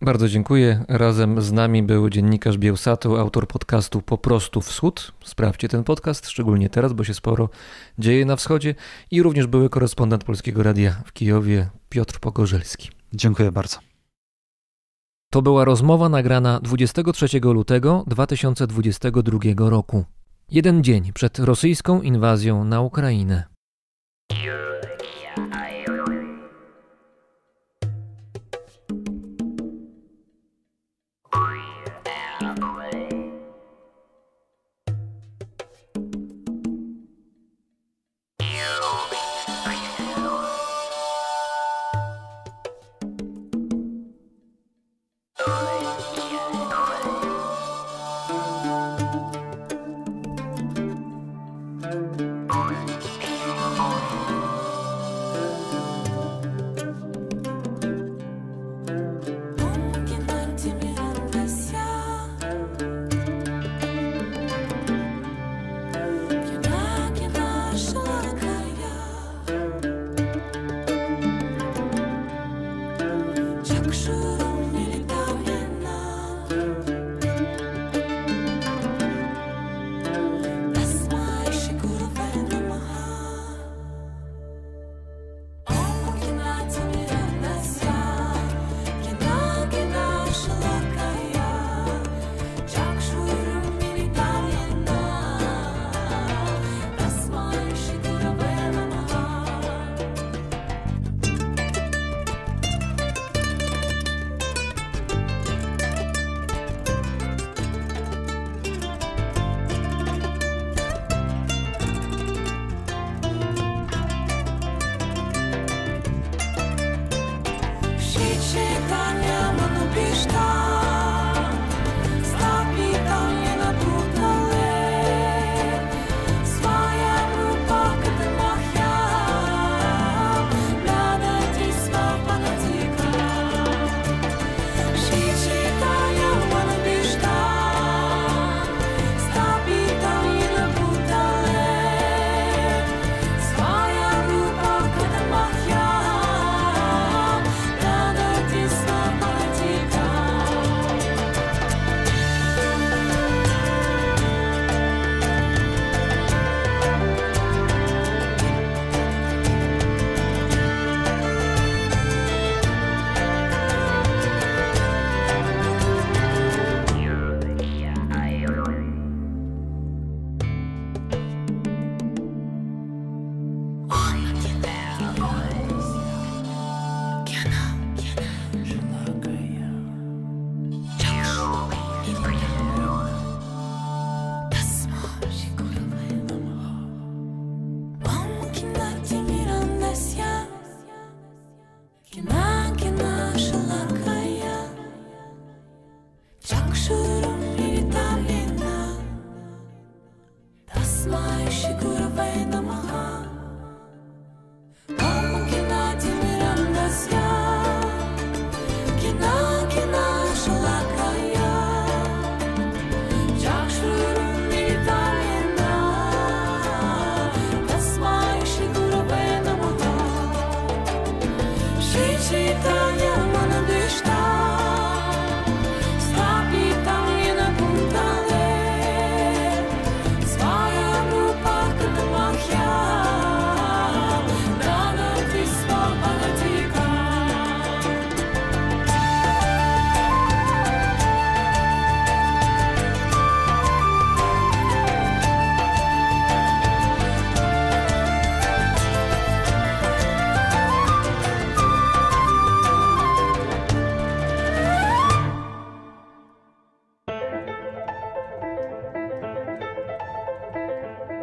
Bardzo dziękuję. Razem z nami był dziennikarz Bielsatu, autor podcastu Po prostu Wschód. Sprawdźcie ten podcast, szczególnie teraz, bo się sporo dzieje na wschodzie. I również były korespondent Polskiego Radia w Kijowie Piotr Pogorzelski. Dziękuję bardzo. To była rozmowa nagrana 23 lutego 2022 roku, jeden dzień przed rosyjską inwazją na Ukrainę.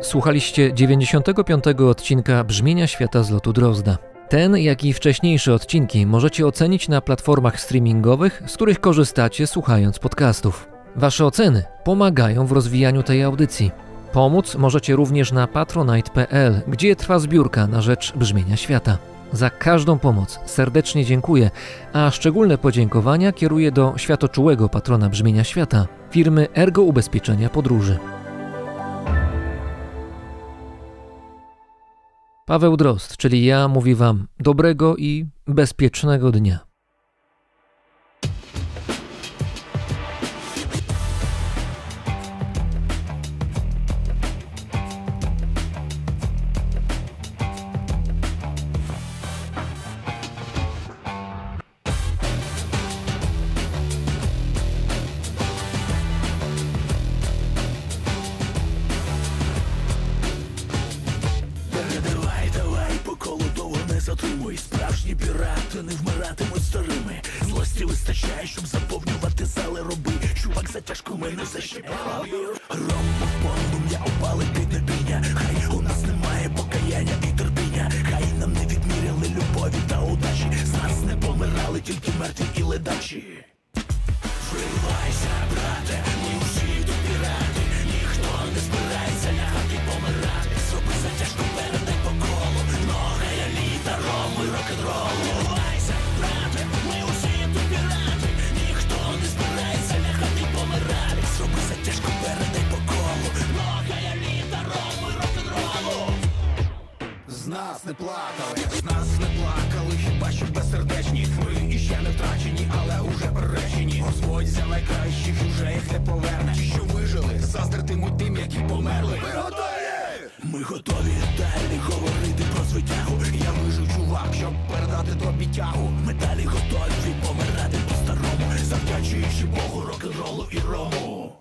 Słuchaliście 95. odcinka Brzmienia Świata z lotu Drozda. Ten, jak i wcześniejsze odcinki możecie ocenić na platformach streamingowych, z których korzystacie słuchając podcastów. Wasze oceny pomagają w rozwijaniu tej audycji. Pomóc możecie również na patronite.pl, gdzie trwa zbiórka na rzecz brzmienia świata. Za każdą pomoc serdecznie dziękuję, a szczególne podziękowania kieruję do światoczułego patrona brzmienia świata, firmy Ergo Ubezpieczenia Podróży. Paweł Drozd, czyli ja, mówi Wam dobrego i bezpiecznego dnia. пляшку мене защепав Ром упали опалити терпіння Хай у нас немає покаяння і терпіння, хай нам не відміряли любові та удачі, з нас не помирали тільки мертві і ледачі. не плакали, нас не плакали, хіба що безсердечні. Ми іще не втрачені, але уже приречені. Господь за найкращих уже їх не поверне. Ті, що вижили, заздритимуть тим, які померли. Ми готові! Ми готові далі говорити про звитягу. Я вижив, чувак, щоб передати тобі тягу. Ми далі готові помирати по-старому. Завдячуючи Богу, рок н ролу і рому.